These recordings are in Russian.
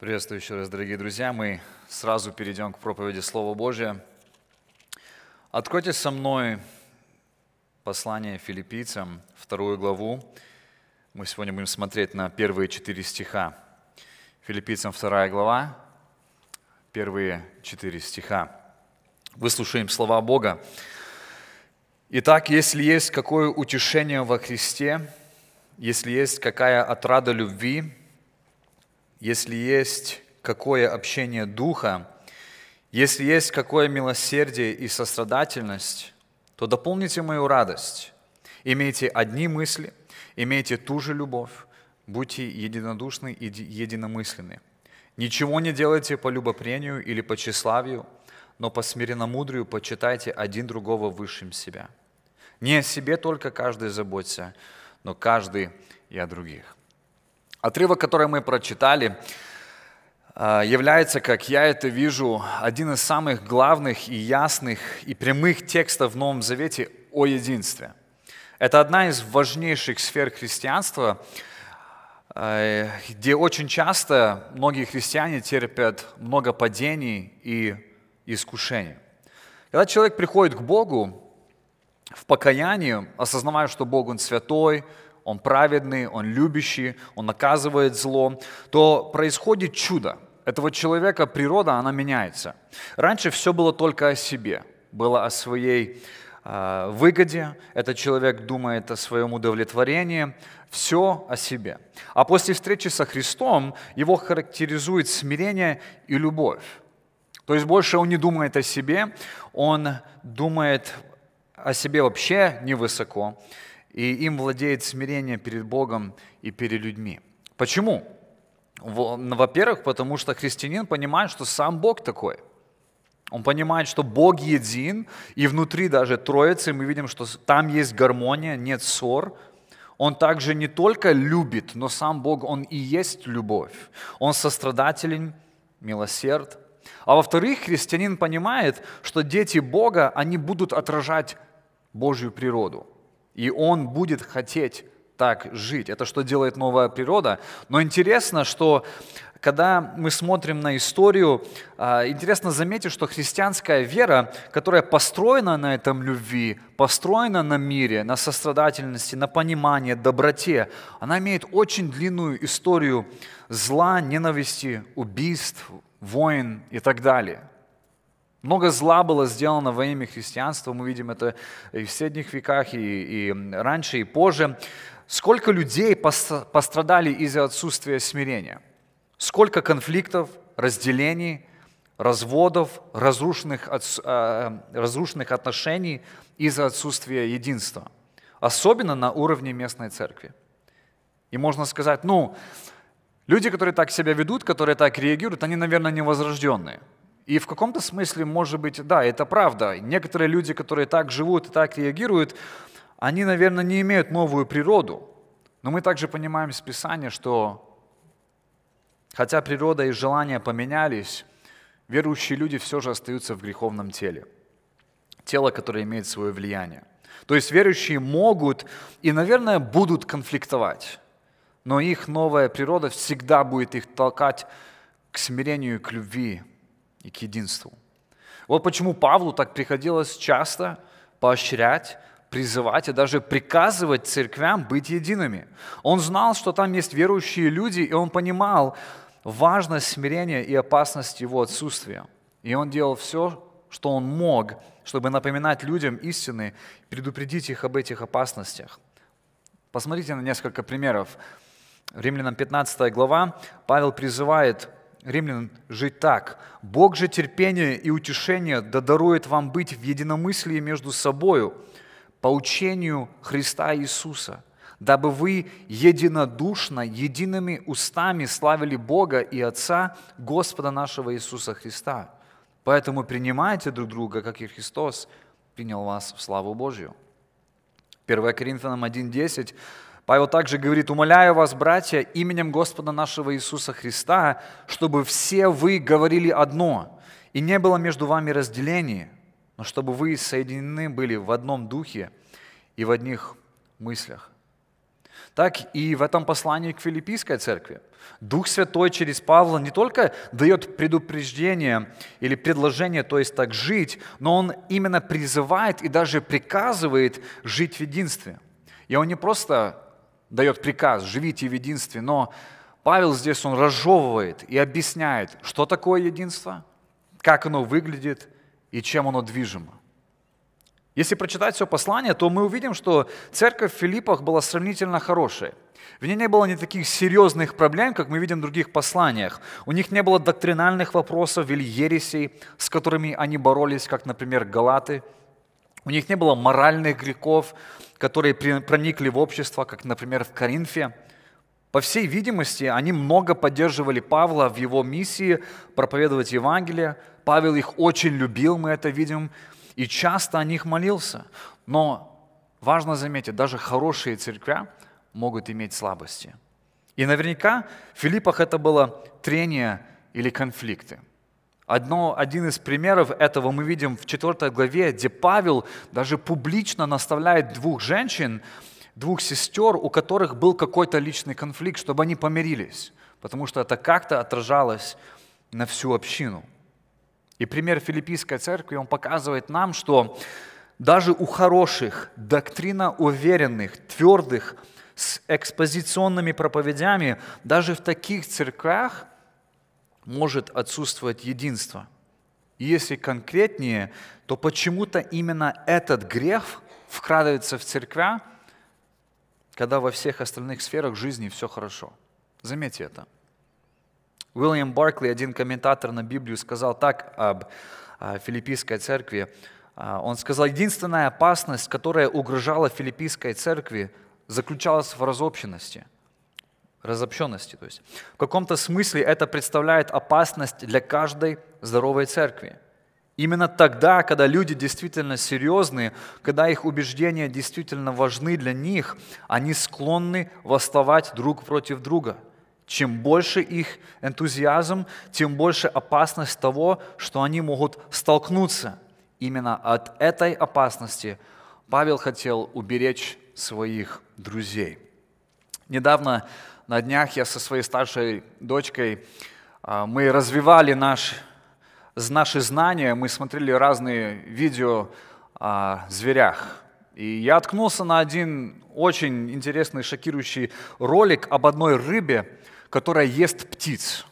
Приветствую еще раз, дорогие друзья. Мы сразу перейдем к проповеди Слова Божия. Откройте со мной послание филиппийцам, вторую главу. Мы сегодня будем смотреть на первые четыре стиха. Филиппийцам вторая глава, первые четыре стиха. Выслушаем слова Бога. Итак, если есть какое утешение во Христе, если есть какая отрада любви, если есть какое общение Духа, если есть какое милосердие и сострадательность, то дополните мою радость. Имейте одни мысли, имейте ту же любовь, будьте единодушны и единомысленны. Ничего не делайте по любопрению или по тщеславию, но по смиренномудрию почитайте один другого высшим себя. Не о себе только каждый заботься, но каждый и о других. Отрывок, который мы прочитали, э, является, как я это вижу, один из самых главных и ясных и прямых текстов в Новом Завете о единстве. Это одна из важнейших сфер христианства, э, где очень часто многие христиане терпят много падений и искушений. Когда человек приходит к Богу в покаянии, осознавая, что Бог Он святой – он праведный, он любящий, он наказывает зло, то происходит чудо. Этого человека природа, она меняется. Раньше все было только о себе, было о своей а, выгоде, этот человек думает о своем удовлетворении, все о себе. А после встречи со Христом его характеризует смирение и любовь. То есть больше он не думает о себе, он думает о себе вообще невысоко, и им владеет смирение перед Богом и перед людьми. Почему? Ну, во-первых, потому что христианин понимает, что сам Бог такой. Он понимает, что Бог един, и внутри даже Троицы мы видим, что там есть гармония, нет ссор, он также не только любит, но сам Бог, Он и есть любовь. Он сострадателен, милосерд. А во-вторых, христианин понимает, что дети Бога, они будут отражать Божью природу. И он будет хотеть так жить. Это что делает новая природа. Но интересно, что когда мы смотрим на историю, а, интересно заметить, что христианская вера, которая построена на этом любви, построена на мире, на сострадательности, на понимании, доброте, она имеет очень длинную историю зла, ненависти, убийств, войн и так далее – много зла было сделано во имя христианства, мы видим это и в средних веках, и, и раньше, и позже. Сколько людей пострадали из-за отсутствия смирения? Сколько конфликтов, разделений, разводов, разрушенных, э, э, разрушенных отношений из-за отсутствия единства? Особенно на уровне местной церкви. И можно сказать, ну, люди, которые так себя ведут, которые так реагируют, они, наверное, невозрожденные – и в каком-то смысле, может быть, да, это правда. Некоторые люди, которые так живут и так реагируют, они, наверное, не имеют новую природу. Но мы также понимаем из Писания, что хотя природа и желания поменялись, верующие люди все же остаются в греховном теле. Тело, которое имеет свое влияние. То есть верующие могут и, наверное, будут конфликтовать, но их новая природа всегда будет их толкать к смирению, к любви, и к единству. Вот почему Павлу так приходилось часто поощрять, призывать и даже приказывать церквям быть едиными. Он знал, что там есть верующие люди, и он понимал важность смирения и опасность его отсутствия. И он делал все, что он мог, чтобы напоминать людям истины, предупредить их об этих опасностях. Посмотрите на несколько примеров. Римлянам 15 глава Павел призывает римлян жить так. «Бог же терпение и утешение да дарует вам быть в единомыслии между собою по учению Христа Иисуса, дабы вы единодушно, едиными устами славили Бога и Отца Господа нашего Иисуса Христа. Поэтому принимайте друг друга, как и Христос принял вас в славу Божью». 1 Коринфянам 1.10 Павел также говорит, «Умоляю вас, братья, именем Господа нашего Иисуса Христа, чтобы все вы говорили одно, и не было между вами разделений, но чтобы вы соединены были в одном духе и в одних мыслях». Так и в этом послании к филиппийской церкви. Дух Святой через Павла не только дает предупреждение или предложение, то есть так жить, но он именно призывает и даже приказывает жить в единстве. И он не просто дает приказ «живите в единстве», но Павел здесь, он разжевывает и объясняет, что такое единство, как оно выглядит и чем оно движимо. Если прочитать все послание, то мы увидим, что церковь в Филиппах была сравнительно хорошей. В ней не было ни таких серьезных проблем, как мы видим в других посланиях. У них не было доктринальных вопросов или ересей, с которыми они боролись, как, например, галаты – у них не было моральных грехов, которые проникли в общество, как, например, в Коринфе. По всей видимости, они много поддерживали Павла в его миссии проповедовать Евангелие. Павел их очень любил, мы это видим, и часто о них молился. Но важно заметить, даже хорошие церквя могут иметь слабости. И наверняка в Филиппах это было трение или конфликты – Одно, один из примеров этого мы видим в 4 главе, где Павел даже публично наставляет двух женщин, двух сестер, у которых был какой-то личный конфликт, чтобы они помирились, потому что это как-то отражалось на всю общину. И пример филиппийской церкви, он показывает нам, что даже у хороших, доктрина уверенных, твердых, с экспозиционными проповедями, даже в таких церквях – может отсутствовать единство. И если конкретнее, то почему-то именно этот грех вкрадывается в церквя, когда во всех остальных сферах жизни все хорошо. Заметьте это. Уильям Баркли, один комментатор на Библию, сказал так об филиппийской церкви. А, он сказал, единственная опасность, которая угрожала филиппийской церкви, заключалась в разобщенности – разобщенности. То есть в каком-то смысле это представляет опасность для каждой здоровой церкви. Именно тогда, когда люди действительно серьезные, когда их убеждения действительно важны для них, они склонны восставать друг против друга. Чем больше их энтузиазм, тем больше опасность того, что они могут столкнуться. Именно от этой опасности Павел хотел уберечь своих друзей. Недавно на днях я со своей старшей дочкой, а, мы развивали наш, наши знания, мы смотрели разные видео о зверях. И я откнулся на один очень интересный, шокирующий ролик об одной рыбе, которая ест птиц.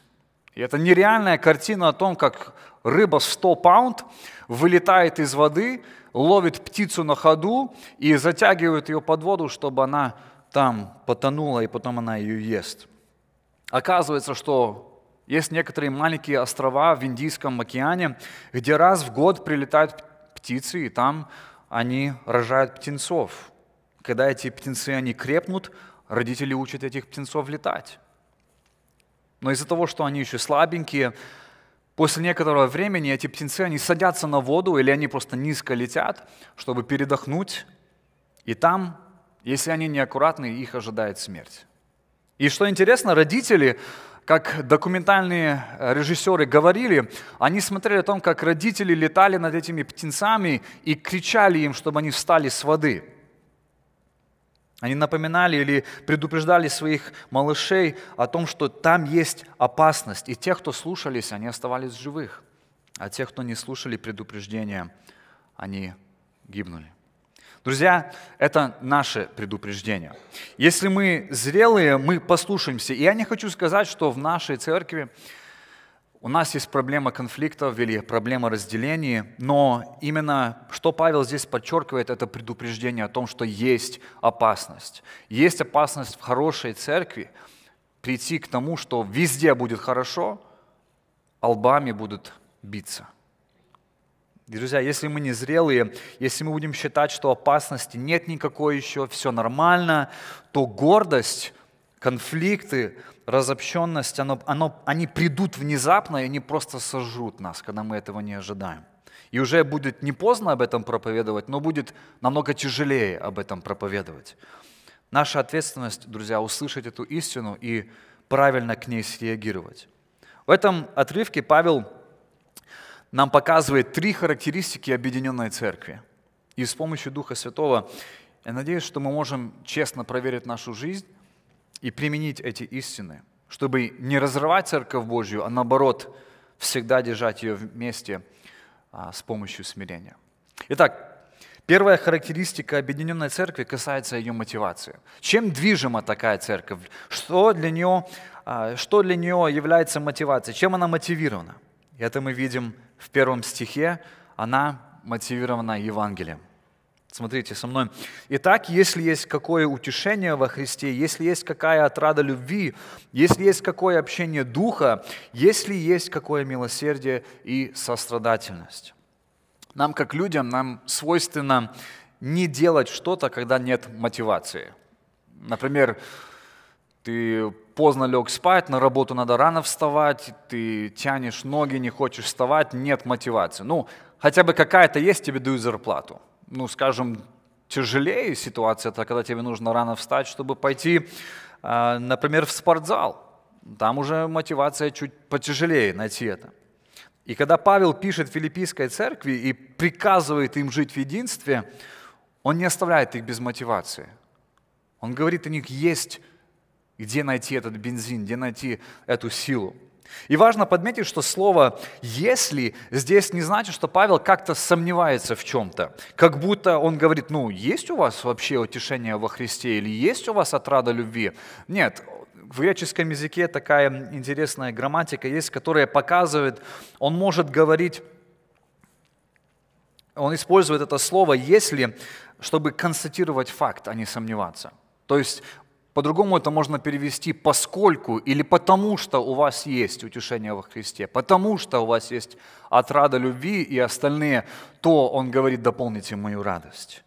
И это нереальная картина о том, как рыба в 100 паунд вылетает из воды, ловит птицу на ходу и затягивает ее под воду, чтобы она там потонула, и потом она ее ест. Оказывается, что есть некоторые маленькие острова в Индийском океане, где раз в год прилетают птицы, и там они рожают птенцов. Когда эти птенцы, они крепнут, родители учат этих птенцов летать. Но из-за того, что они еще слабенькие, после некоторого времени эти птенцы, они садятся на воду или они просто низко летят, чтобы передохнуть, и там если они неаккуратны, их ожидает смерть. И что интересно, родители, как документальные э, режиссеры говорили, они смотрели о том, как родители летали над этими птенцами и кричали им, чтобы они встали с воды. Они напоминали или предупреждали своих малышей о том, что там есть опасность. И те, кто слушались, они оставались живых. А те, кто не слушали предупреждения, они гибнули. Друзья, это наше предупреждение. Если мы зрелые, мы послушаемся. И я не хочу сказать, что в нашей церкви у нас есть проблема конфликтов или проблема разделений, но именно что Павел здесь подчеркивает, это предупреждение о том, что есть опасность. Есть опасность в хорошей церкви прийти к тому, что везде будет хорошо, а лбами будут биться – Друзья, если мы не зрелые, если мы будем считать, что опасности нет никакой еще, все нормально, то гордость, конфликты, разобщенность, оно, оно, они придут внезапно и они просто сожрут нас, когда мы этого не ожидаем. И уже будет не поздно об этом проповедовать, но будет намного тяжелее об этом проповедовать. Наша ответственность, друзья, услышать эту истину и правильно к ней среагировать. В этом отрывке Павел нам показывает три характеристики объединенной церкви. И с помощью Духа Святого я надеюсь, что мы можем честно проверить нашу жизнь и применить эти истины, чтобы не разрывать Церковь Божью, а наоборот, всегда держать ее вместе а, с помощью смирения. Итак, первая характеристика объединенной церкви касается ее мотивации. Чем движима такая церковь? Что для нее, а, что для нее является мотивацией? Чем она мотивирована? Это мы видим в первом стихе, она мотивирована Евангелием. Смотрите со мной. Итак, если есть какое утешение во Христе, если есть какая отрада любви, если есть какое общение духа, если есть какое милосердие и сострадательность. Нам, как людям, нам свойственно не делать что-то, когда нет мотивации. Например, ты поздно лег спать, на работу надо рано вставать, ты тянешь ноги, не хочешь вставать, нет мотивации. Ну, хотя бы какая-то есть, тебе дают зарплату. Ну, скажем, тяжелее ситуация, это когда тебе нужно рано встать, чтобы пойти, а, например, в спортзал. Там уже мотивация чуть потяжелее найти это. И когда Павел пишет филиппийской церкви и приказывает им жить в единстве, он не оставляет их без мотивации. Он говорит, у них есть где найти этот бензин, где найти эту силу? И важно подметить, что слово «если» здесь не значит, что Павел как-то сомневается в чем-то. Как будто он говорит, ну, есть у вас вообще утешение во Христе или есть у вас отрада любви? Нет, в греческом языке такая интересная грамматика есть, которая показывает, он может говорить, он использует это слово «если», чтобы констатировать факт, а не сомневаться. То есть по-другому это можно перевести «поскольку» или «потому что у вас есть утешение во Христе», «потому что у вас есть отрада любви» и остальные, то он говорит «дополните мою радость».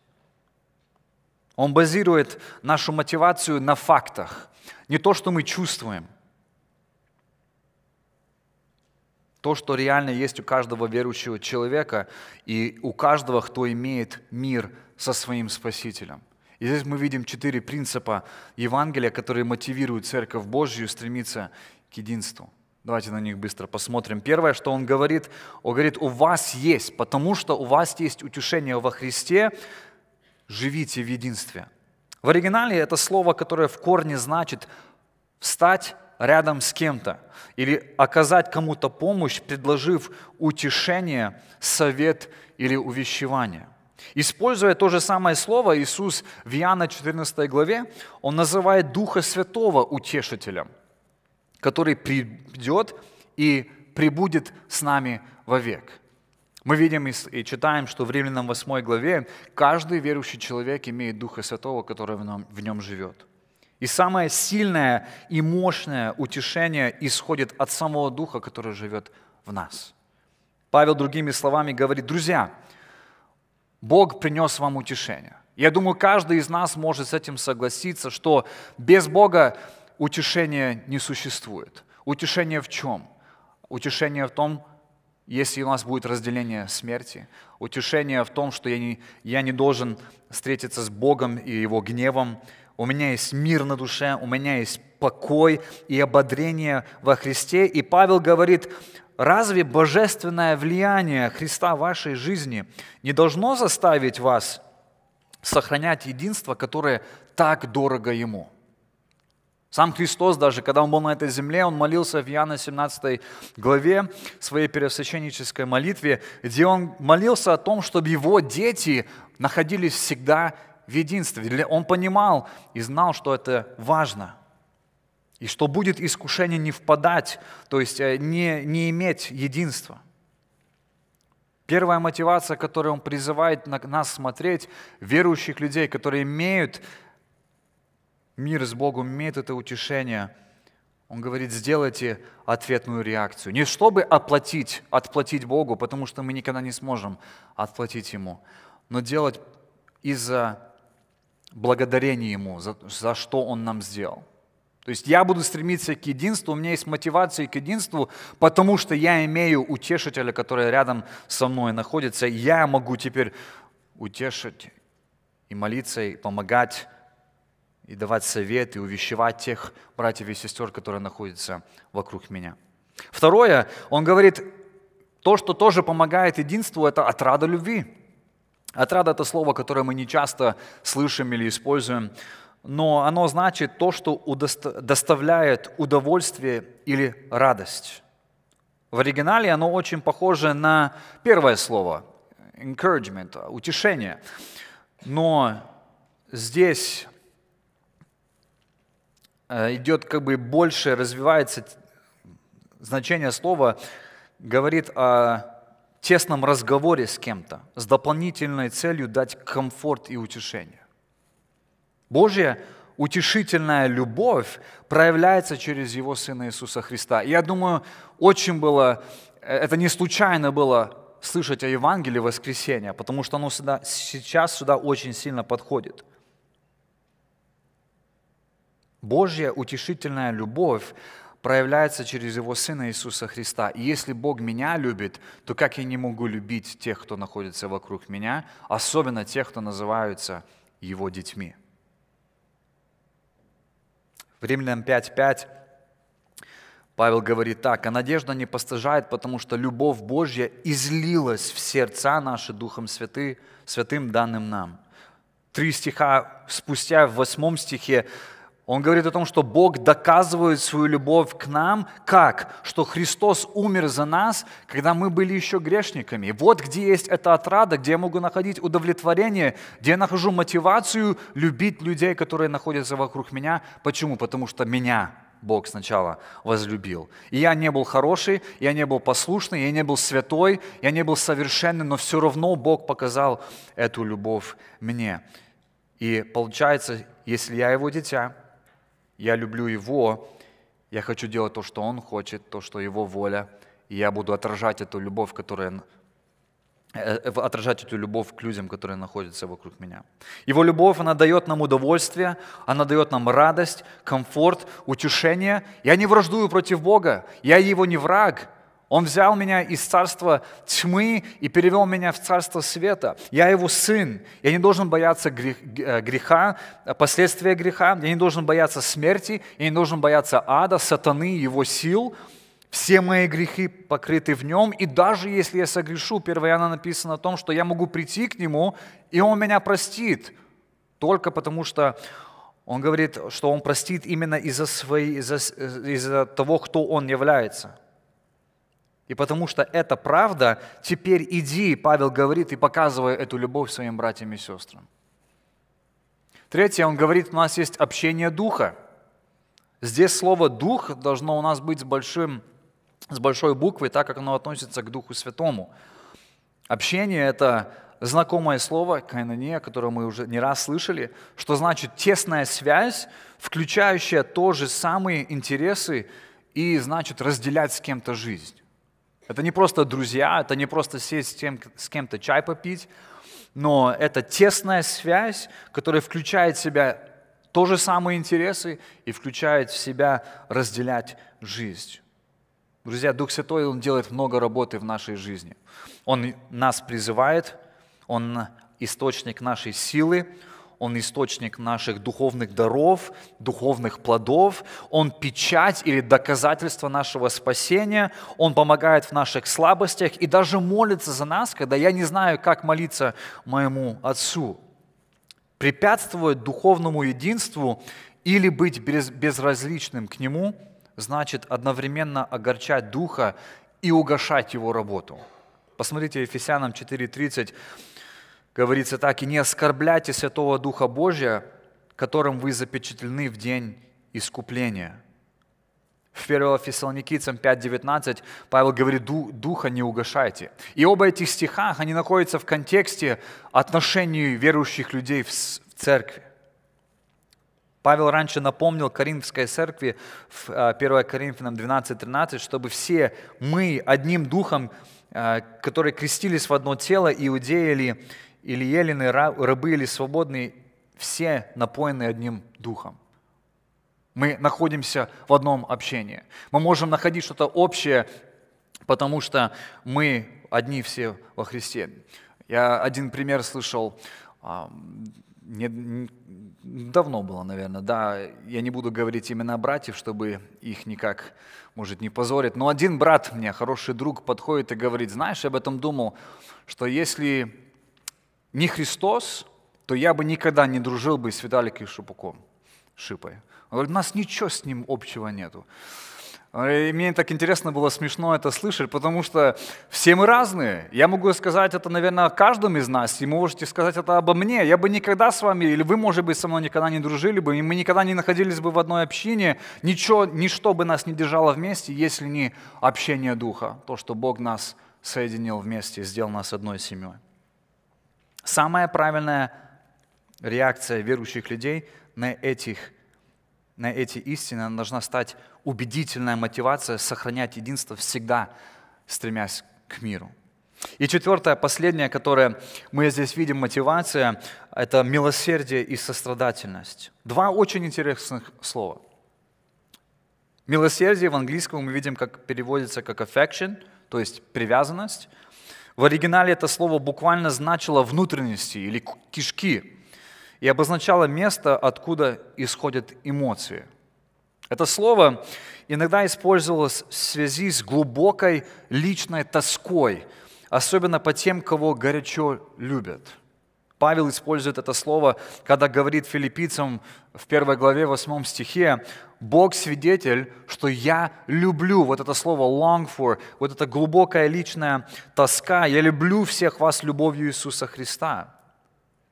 Он базирует нашу мотивацию на фактах, не то, что мы чувствуем, то, что реально есть у каждого верующего человека и у каждого, кто имеет мир со своим Спасителем – и здесь мы видим четыре принципа Евангелия, которые мотивируют Церковь Божью стремиться к единству. Давайте на них быстро посмотрим. Первое, что он говорит, он говорит, у вас есть, потому что у вас есть утешение во Христе, живите в единстве. В оригинале это слово, которое в корне значит встать рядом с кем-то или оказать кому-то помощь, предложив утешение, совет или увещевание. Используя то же самое слово, Иисус в Иоанна 14 главе, Он называет Духа Святого утешителем, который придет и прибудет с нами вовек. Мы видим и читаем, что в Римлянам 8 главе каждый верующий человек имеет Духа Святого, который в нем живет. И самое сильное и мощное утешение исходит от самого Духа, который живет в нас. Павел другими словами говорит, друзья, Бог принес вам утешение. Я думаю, каждый из нас может с этим согласиться, что без Бога утешения не существует. Утешение в чем? Утешение в том, если у нас будет разделение смерти, утешение в том, что я не, я не должен встретиться с Богом и Его гневом, у меня есть мир на душе, у меня есть покой и ободрение во Христе. И Павел говорит, разве божественное влияние Христа в вашей жизни не должно заставить вас сохранять единство, которое так дорого Ему? Сам Христос даже, когда Он был на этой земле, Он молился в Иоанна 17 главе своей первосвященнической молитве, где Он молился о том, чтобы Его дети находились всегда в единстве. Он понимал и знал, что это важно – и что будет искушение не впадать, то есть э, не, не иметь единства. Первая мотивация, которую он призывает на нас смотреть, верующих людей, которые имеют мир с Богом, имеют это утешение, он говорит, сделайте ответную реакцию. Не чтобы оплатить, отплатить Богу, потому что мы никогда не сможем отплатить Ему, но делать из-за благодарения Ему, за, за что Он нам сделал. То есть я буду стремиться к единству, у меня есть мотивация к единству, потому что я имею утешителя, который рядом со мной находится. И я могу теперь утешить и молиться, и помогать, и давать совет, и увещевать тех братьев и сестер, которые находятся вокруг меня. Второе, он говорит, то, что тоже помогает единству, это отрада любви. Отрада – это слово, которое мы не часто слышим или используем но оно значит то, что доставляет удовольствие или радость. В оригинале оно очень похоже на первое слово – encouragement, утешение. Но здесь э, идет как бы больше, развивается значение слова, говорит о тесном разговоре с кем-то, с дополнительной целью дать комфорт и утешение. Божья утешительная любовь проявляется через Его Сына Иисуса Христа. И я думаю, очень было, э, это не случайно было слышать о Евангелии воскресения, потому что оно сюда, сейчас сюда очень сильно подходит. Божья утешительная любовь проявляется через Его Сына Иисуса Христа. И если Бог меня любит, то как я не могу любить тех, кто находится вокруг меня, особенно тех, кто называются Его детьми? Римлянам 5.5 Павел говорит так, «А надежда не постыжает, потому что любовь Божья излилась в сердца наши Духом святы, святым, данным нам». Три стиха спустя, в восьмом стихе, он говорит о том, что Бог доказывает свою любовь к нам, как? Что Христос умер за нас, когда мы были еще грешниками. Вот где есть эта отрада, где я могу находить удовлетворение, где я нахожу мотивацию любить людей, которые находятся вокруг меня. Почему? Потому что меня Бог сначала возлюбил. И я не был хороший, я не был послушный, я не был святой, я не был совершенный, но все равно Бог показал эту любовь мне. И получается, если я его дитя, я люблю Его, я хочу делать то, что Он хочет, то, что Его воля, и я буду отражать эту любовь, которая э, э, отражать эту любовь к людям, которые находятся вокруг меня. Его любовь, она дает нам удовольствие, она дает нам радость, комфорт, утешение. Я не враждую против Бога, я его не враг, он взял меня из царства тьмы и перевел меня в царство света. Я его сын. Я не должен бояться э, греха, последствия греха. Я не должен бояться смерти. Я не должен бояться ада, сатаны, его сил. Все мои грехи покрыты в нем. И даже если я согрешу, 1 Иоанна написано о том, что я могу прийти к нему, и он меня простит. Только потому что он говорит, что он простит именно из-за из -за, из -за того, кто он является – и потому что это правда, теперь иди, Павел говорит, и показывай эту любовь своим братьям и сестрам. Третье, он говорит, у нас есть общение духа. Здесь слово «дух» должно у нас быть с, большим, с большой буквы, так как оно относится к Духу Святому. Общение – это знакомое слово кайнане, которое мы уже не раз слышали, что значит тесная связь, включающая то же самые интересы и значит разделять с кем-то жизнь. Это не просто друзья, это не просто сесть с, тем, с кем-то чай попить, но это тесная связь, которая включает в себя то же самые интересы и включает в себя разделять жизнь. Друзья, Дух Святой, Он делает много работы в нашей жизни. Он нас призывает, Он источник нашей силы, он источник наших духовных даров, духовных плодов. Он печать или доказательство нашего спасения. Он помогает в наших слабостях и даже молится за нас, когда я не знаю, как молиться моему Отцу. Препятствовать духовному единству или быть безразличным к нему значит одновременно огорчать Духа и угошать его работу. Посмотрите, Ефесянам 4.30 говорится так, «И не оскорбляйте Святого Духа Божия, которым вы запечатлены в день искупления». В 1 Фессалоникийцам 5.19 Павел говорит, «Духа не угошайте». И оба этих стиха они находятся в контексте отношений верующих людей в церкви. Павел раньше напомнил Коринфской церкви в 1 э, Коринфянам 12.13, чтобы все мы одним духом, э, которые крестились в одно тело, иудеи или или елены, рабы или свободные, все напоены одним духом. Мы находимся в одном общении. Мы можем находить что-то общее, потому что мы одни все во Христе. Я один пример слышал, не, давно было, наверное, да, я не буду говорить имена братьев, чтобы их никак, может, не позорить, но один брат мне, хороший друг, подходит и говорит, знаешь, я об этом думал, что если не Христос, то я бы никогда не дружил бы с Виталиком Шипуком, Шипой. Он говорит, у нас ничего с ним общего нету. И мне так интересно было смешно это слышать, потому что все мы разные. Я могу сказать это, наверное, о каждом из нас, и можете сказать это обо мне. Я бы никогда с вами, или вы, может быть, со мной никогда не дружили бы, и мы никогда не находились бы в одной общине. Ничего, ничто бы нас не держало вместе, если не общение Духа, то, что Бог нас соединил вместе, сделал нас одной семьей. Самая правильная реакция верующих людей на, этих, на эти истины должна стать убедительная мотивация сохранять единство всегда, стремясь к миру. И четвертое, последнее, которое мы здесь видим, мотивация, это милосердие и сострадательность. Два очень интересных слова. Милосердие в английском мы видим, как переводится как affection, то есть привязанность. В оригинале это слово буквально значило внутренности или кишки и обозначало место, откуда исходят эмоции. Это слово иногда использовалось в связи с глубокой личной тоской, особенно по тем, кого горячо любят – Павел использует это слово, когда говорит филиппийцам в первой главе, восьмом стихе, «Бог свидетель, что я люблю». Вот это слово «long for», вот эта глубокая личная тоска. «Я люблю всех вас любовью Иисуса Христа».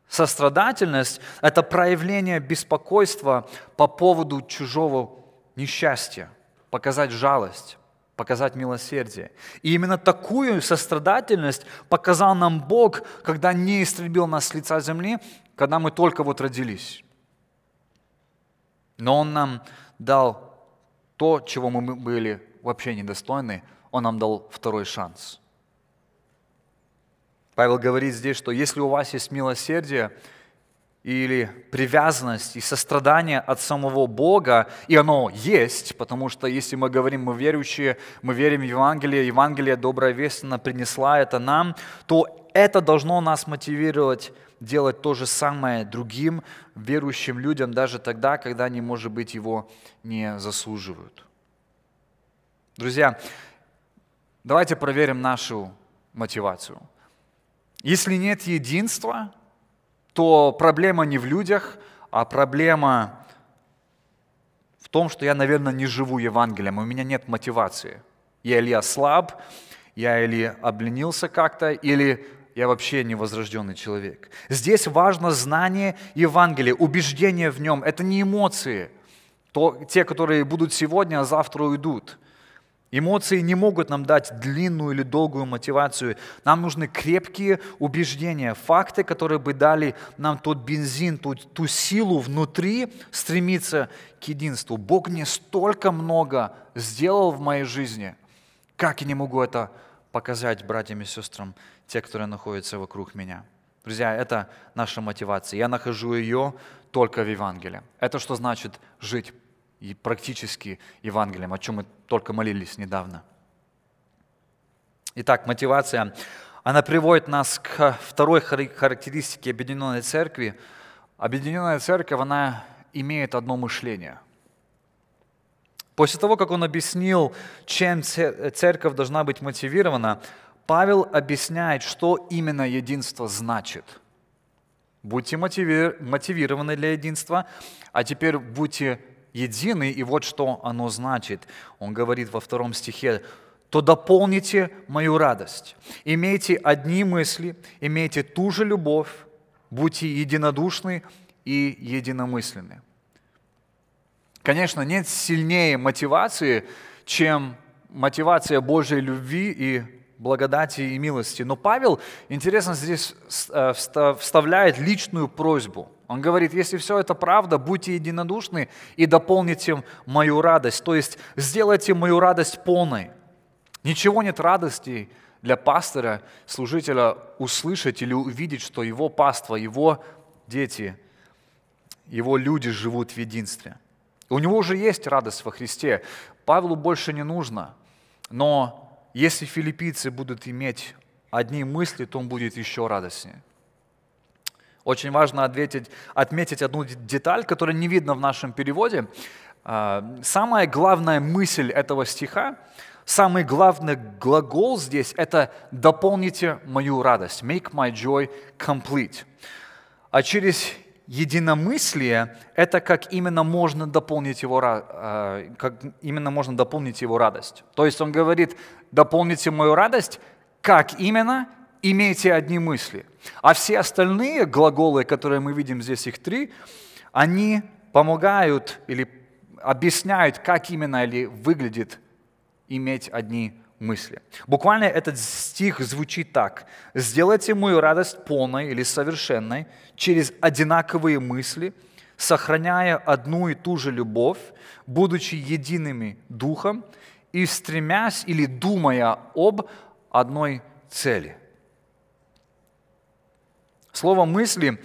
Сострадательность – это проявление беспокойства по поводу чужого несчастья, показать жалость показать милосердие. И именно такую сострадательность показал нам Бог, когда не истребил нас с лица земли, когда мы только вот родились. Но Он нам дал то, чего мы были вообще недостойны, Он нам дал второй шанс. Павел говорит здесь, что если у вас есть милосердие, или привязанность и сострадание от самого Бога, и оно есть, потому что если мы говорим, мы верующие, мы верим в Евангелие, Евангелие добрая весть, принесла это нам, то это должно нас мотивировать делать то же самое другим верующим людям, даже тогда, когда они, может быть, его не заслуживают. Друзья, давайте проверим нашу мотивацию. Если нет единства – то проблема не в людях, а проблема в том, что я, наверное, не живу Евангелием, у меня нет мотивации. Я или я слаб, я или обленился как-то, или я вообще невозрожденный человек. Здесь важно знание Евангелия, убеждение в нем. Это не эмоции, то, те, которые будут сегодня, а завтра уйдут. Эмоции не могут нам дать длинную или долгую мотивацию. Нам нужны крепкие убеждения, факты, которые бы дали нам тот бензин, ту, ту силу внутри стремиться к единству. Бог мне столько много сделал в моей жизни. Как я не могу это показать братьям и сестрам, те, которые находятся вокруг меня? Друзья, это наша мотивация. Я нахожу ее только в Евангелии. Это что значит жить и практически Евангелием, о чем мы только молились недавно. Итак, мотивация, она приводит нас к второй характеристике Объединенной Церкви. Объединенная Церковь, она имеет одно мышление – После того, как он объяснил, чем церковь должна быть мотивирована, Павел объясняет, что именно единство значит. Будьте мотивированы для единства, а теперь будьте Единый и вот что оно значит. Он говорит во втором стихе, то дополните мою радость. Имейте одни мысли, имейте ту же любовь, будьте единодушны и единомысленны. Конечно, нет сильнее мотивации, чем мотивация Божьей любви и благодати и милости. Но Павел, интересно, здесь э, вставляет личную просьбу. Он говорит, если все это правда, будьте единодушны и дополните мою радость, то есть сделайте мою радость полной. Ничего нет радости для пастора, служителя услышать или увидеть, что его паства, его дети, его люди живут в единстве. У него уже есть радость во Христе. Павлу больше не нужно. Но если филиппийцы будут иметь одни мысли, то он будет еще радостнее. Очень важно ответить, отметить одну деталь, которая не видно в нашем переводе. А, самая главная мысль этого стиха, самый главный глагол здесь – это «дополните мою радость», «make my joy complete». А через единомыслие – это как именно можно дополнить его, а, как именно можно дополнить его радость. То есть он говорит «дополните мою радость», как именно – имейте одни мысли. А все остальные глаголы, которые мы видим здесь, их три, они помогают или объясняют, как именно или выглядит иметь одни мысли. Буквально этот стих звучит так. «Сделайте мою радость полной или совершенной через одинаковые мысли, сохраняя одну и ту же любовь, будучи едиными духом и стремясь или думая об одной цели». Слово «мысли»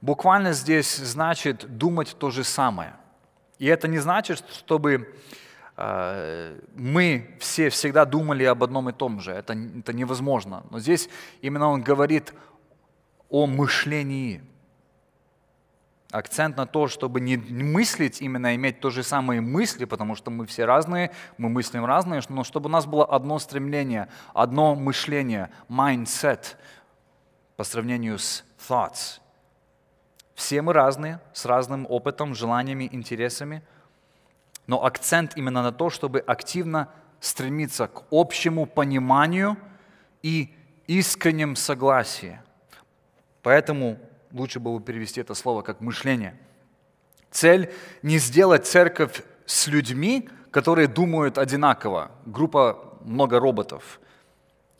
буквально здесь значит «думать то же самое». И это не значит, чтобы э, мы все всегда думали об одном и том же. Это, это невозможно. Но здесь именно он говорит о мышлении. Акцент на то, чтобы не мыслить, именно иметь то же самые мысли, потому что мы все разные, мы мыслим разные, но чтобы у нас было одно стремление, одно мышление, mindset – по сравнению с thoughts. Все мы разные, с разным опытом, желаниями, интересами, но акцент именно на то, чтобы активно стремиться к общему пониманию и искреннем согласии. Поэтому лучше было бы перевести это слово как мышление. Цель не сделать церковь с людьми, которые думают одинаково. Группа много роботов –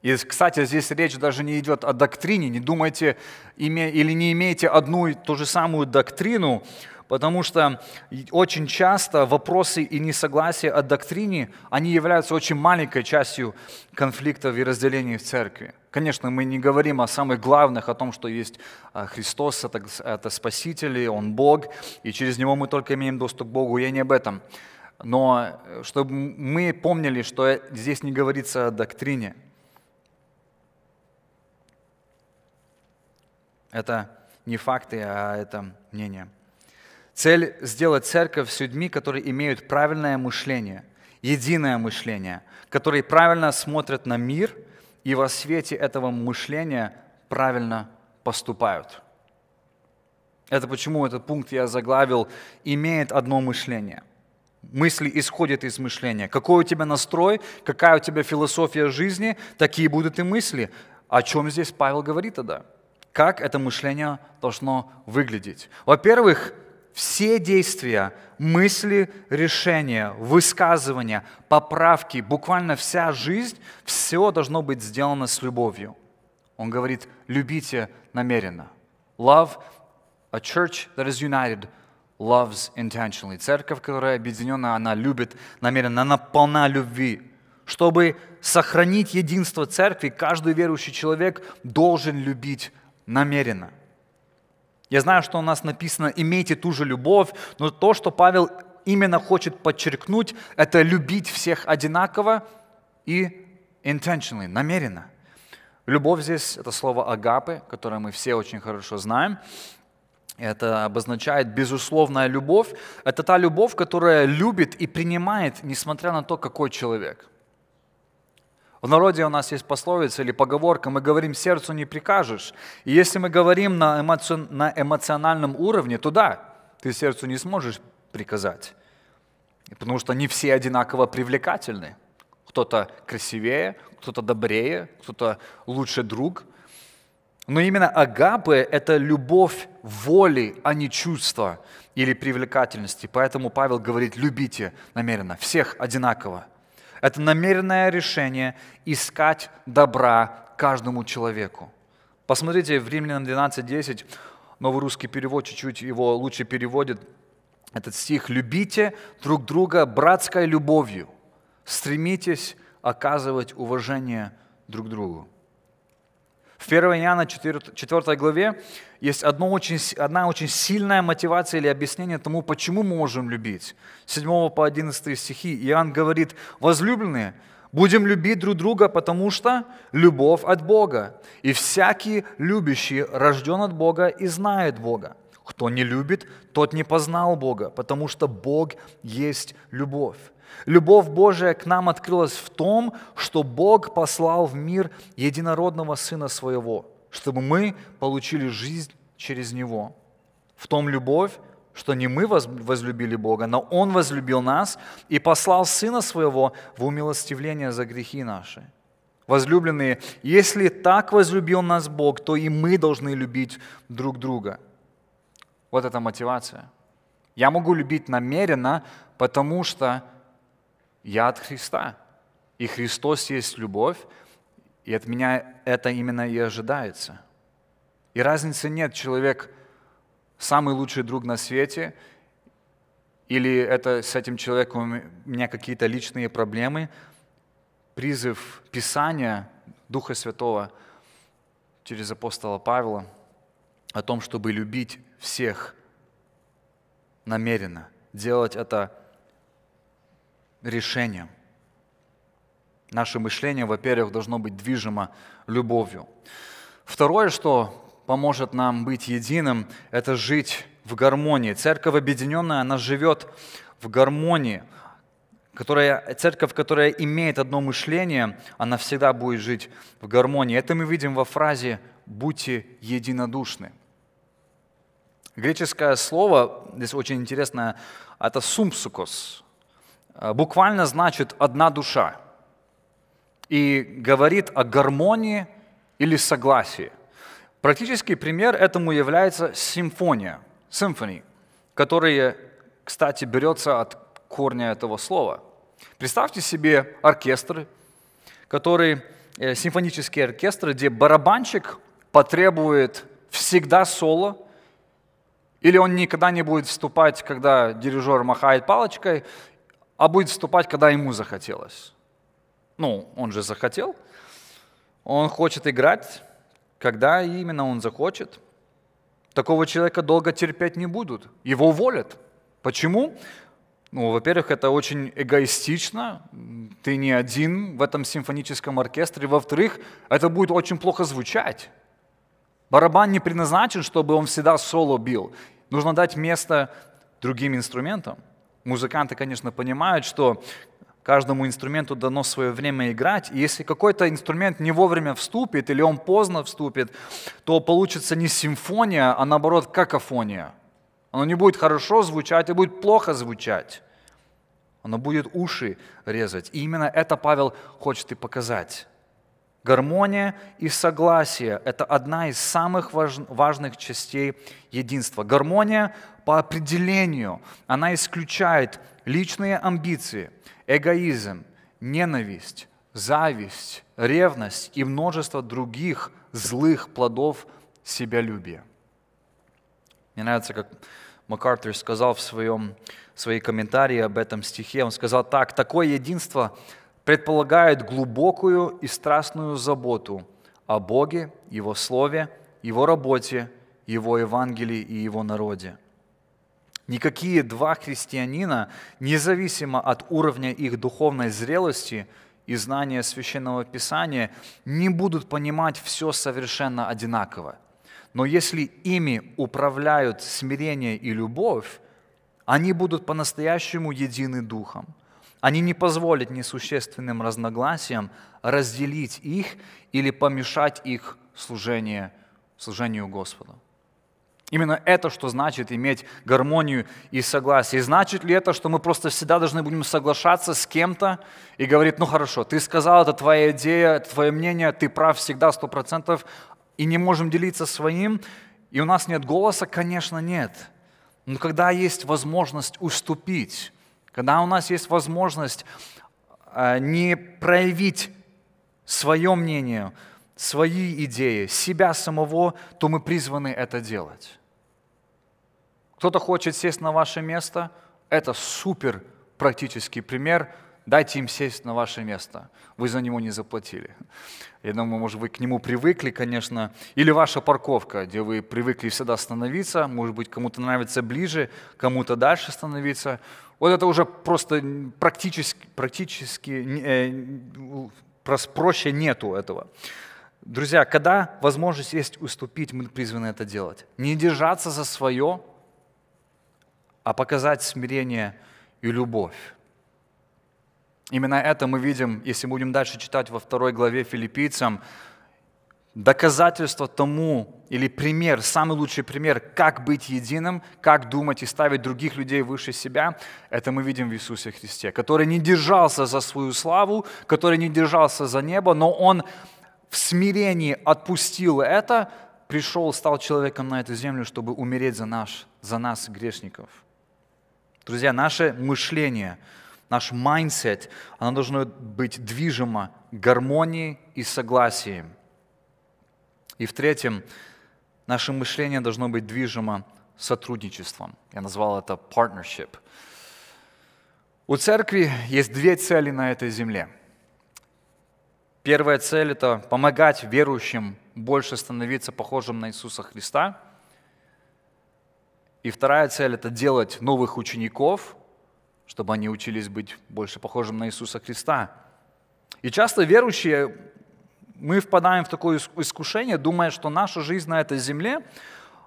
и, кстати, здесь речь даже не идет о доктрине. Не думайте или не имейте одну и ту же самую доктрину, потому что очень часто вопросы и несогласия о доктрине, они являются очень маленькой частью конфликтов и разделений в церкви. Конечно, мы не говорим о самых главных, о том, что есть а, Христос, это, это Спаситель, Он Бог, и через Него мы только имеем доступ к Богу, я не об этом. Но э, чтобы мы помнили, что э, здесь не говорится о доктрине – Это не факты, а это мнение. Цель – сделать церковь с людьми, которые имеют правильное мышление, единое мышление, которые правильно смотрят на мир и во свете этого мышления правильно поступают. Это почему этот пункт я заглавил «Имеет одно мышление». Мысли исходят из мышления. Какой у тебя настрой, какая у тебя философия жизни, такие будут и мысли. О чем здесь Павел говорит тогда? как это мышление должно выглядеть. Во-первых, все действия, мысли, решения, высказывания, поправки, буквально вся жизнь, все должно быть сделано с любовью. Он говорит, любите намеренно. Love a church that is united loves intentionally. Церковь, которая объединена, она любит намеренно, она полна любви. Чтобы сохранить единство церкви, каждый верующий человек должен любить намеренно. Я знаю, что у нас написано «имейте ту же любовь», но то, что Павел именно хочет подчеркнуть, это любить всех одинаково и intentionally, намеренно. Любовь здесь – это слово агапы, которое мы все очень хорошо знаем. Это обозначает безусловная любовь. Это та любовь, которая любит и принимает, несмотря на то, какой человек – в народе у нас есть пословица или поговорка, мы говорим «сердцу не прикажешь». И если мы говорим на, эмоци... на эмоциональном уровне, то да, ты сердцу не сможешь приказать. Потому что не все одинаково привлекательны. Кто-то красивее, кто-то добрее, кто-то лучше друг. Но именно агапы – это любовь воли, а не чувства или привлекательности. Поэтому Павел говорит «любите намеренно, всех одинаково». Это намеренное решение искать добра каждому человеку. Посмотрите, в Римлянам 12.10, новый русский перевод чуть-чуть его лучше переводит, этот стих «Любите друг друга братской любовью, стремитесь оказывать уважение друг другу». В 1 Иоанна 4, 4 главе есть одно очень, одна очень сильная мотивация или объяснение тому, почему мы можем любить. 7 по 11 стихи Иоанн говорит, «Возлюбленные, будем любить друг друга, потому что любовь от Бога, и всякий любящий рожден от Бога и знает Бога». Кто не любит, тот не познал Бога, потому что Бог есть любовь. Любовь Божия к нам открылась в том, что Бог послал в мир единородного Сына Своего, чтобы мы получили жизнь через Него. В том любовь, что не мы возлюбили Бога, но Он возлюбил нас и послал Сына Своего в умилостивление за грехи наши. Возлюбленные, если так возлюбил нас Бог, то и мы должны любить друг друга – вот эта мотивация. Я могу любить намеренно, потому что я от Христа. И Христос есть любовь, и от меня это именно и ожидается. И разницы нет, человек самый лучший друг на свете, или это с этим человеком у меня какие-то личные проблемы. Призыв Писания Духа Святого через апостола Павла о том, чтобы любить всех намеренно, делать это решением. Наше мышление, во-первых, должно быть движимо любовью. Второе, что поможет нам быть единым, это жить в гармонии. Церковь объединенная, она живет в гармонии. Которая, церковь, которая имеет одно мышление, она всегда будет жить в гармонии. Это мы видим во фразе «будьте единодушны». Греческое слово, здесь очень интересное, это «сумпсукос». Э, буквально значит «одна душа» и говорит о гармонии или согласии. Практический пример этому является симфония, симфонии, которая, кстати, берется от корня этого слова. Представьте себе оркестр, который, э, симфонический оркестр, где барабанщик потребует всегда соло – или он никогда не будет вступать, когда дирижер махает палочкой, а будет вступать, когда ему захотелось. Ну, он же захотел. Он хочет играть, когда именно он захочет. Такого человека долго терпеть не будут. Его уволят. Почему? Ну, во-первых, это очень эгоистично, ты не один в этом симфоническом оркестре. Во-вторых, это будет очень плохо звучать. Барабан не предназначен, чтобы он всегда соло бил. Нужно дать место другим инструментам. Музыканты, конечно, понимают, что каждому инструменту дано свое время играть. И если какой-то инструмент не вовремя вступит или он поздно вступит, то получится не симфония, а наоборот какофония. Оно не будет хорошо звучать и будет плохо звучать. Оно будет уши резать. И именно это Павел хочет и показать. Гармония и согласие – это одна из самых важных частей единства. Гармония по определению, она исключает личные амбиции, эгоизм, ненависть, зависть, ревность и множество других злых плодов себялюбия. Мне нравится, как МакАртур сказал в своем, в своей комментарии об этом стихе. Он сказал так, такое единство предполагает глубокую и страстную заботу о Боге, Его Слове, Его работе, Его Евангелии и Его народе. Никакие два христианина, независимо от уровня их духовной зрелости и знания священного писания, не будут понимать все совершенно одинаково. Но если ими управляют смирение и любовь, они будут по-настоящему едины духом – они не позволят несущественным разногласиям разделить их или помешать их служению, служению Господу. Именно это, что значит иметь гармонию и согласие. И значит ли это, что мы просто всегда должны будем соглашаться с кем-то и говорить, ну хорошо, ты сказал, это твоя идея, это твое мнение, ты прав всегда, сто процентов, и не можем делиться своим, и у нас нет голоса? Конечно, нет. Но когда есть возможность уступить, когда у нас есть возможность э, не проявить свое мнение, свои идеи, себя самого, то мы призваны это делать. Кто-то хочет сесть на ваше место, это супер практический пример, дайте им сесть на ваше место. Вы за него не заплатили. Я думаю, может, вы к нему привыкли, конечно. Или ваша парковка, где вы привыкли всегда становиться. Может быть, кому-то нравится ближе, кому-то дальше становиться. Вот это уже просто практически, практически э, проще нету этого. Друзья, когда возможность есть уступить, мы призваны это делать. Не держаться за свое, а показать смирение и любовь. Именно это мы видим, если будем дальше читать во второй главе филиппийцам, доказательство тому, или пример, самый лучший пример, как быть единым, как думать и ставить других людей выше себя, это мы видим в Иисусе Христе, который не держался за свою славу, который не держался за небо, но он в смирении отпустил это, пришел, стал человеком на эту землю, чтобы умереть за, наш, за нас, грешников. Друзья, наше мышление, наш майндсет, оно должно быть движимо гармонией и согласием. И в-третьем, Наше мышление должно быть движимо сотрудничеством. Я назвал это partnership. У церкви есть две цели на этой земле. Первая цель – это помогать верующим больше становиться похожим на Иисуса Христа. И вторая цель – это делать новых учеников, чтобы они учились быть больше похожим на Иисуса Христа. И часто верующие мы впадаем в такое искушение, думая, что наша жизнь на этой земле,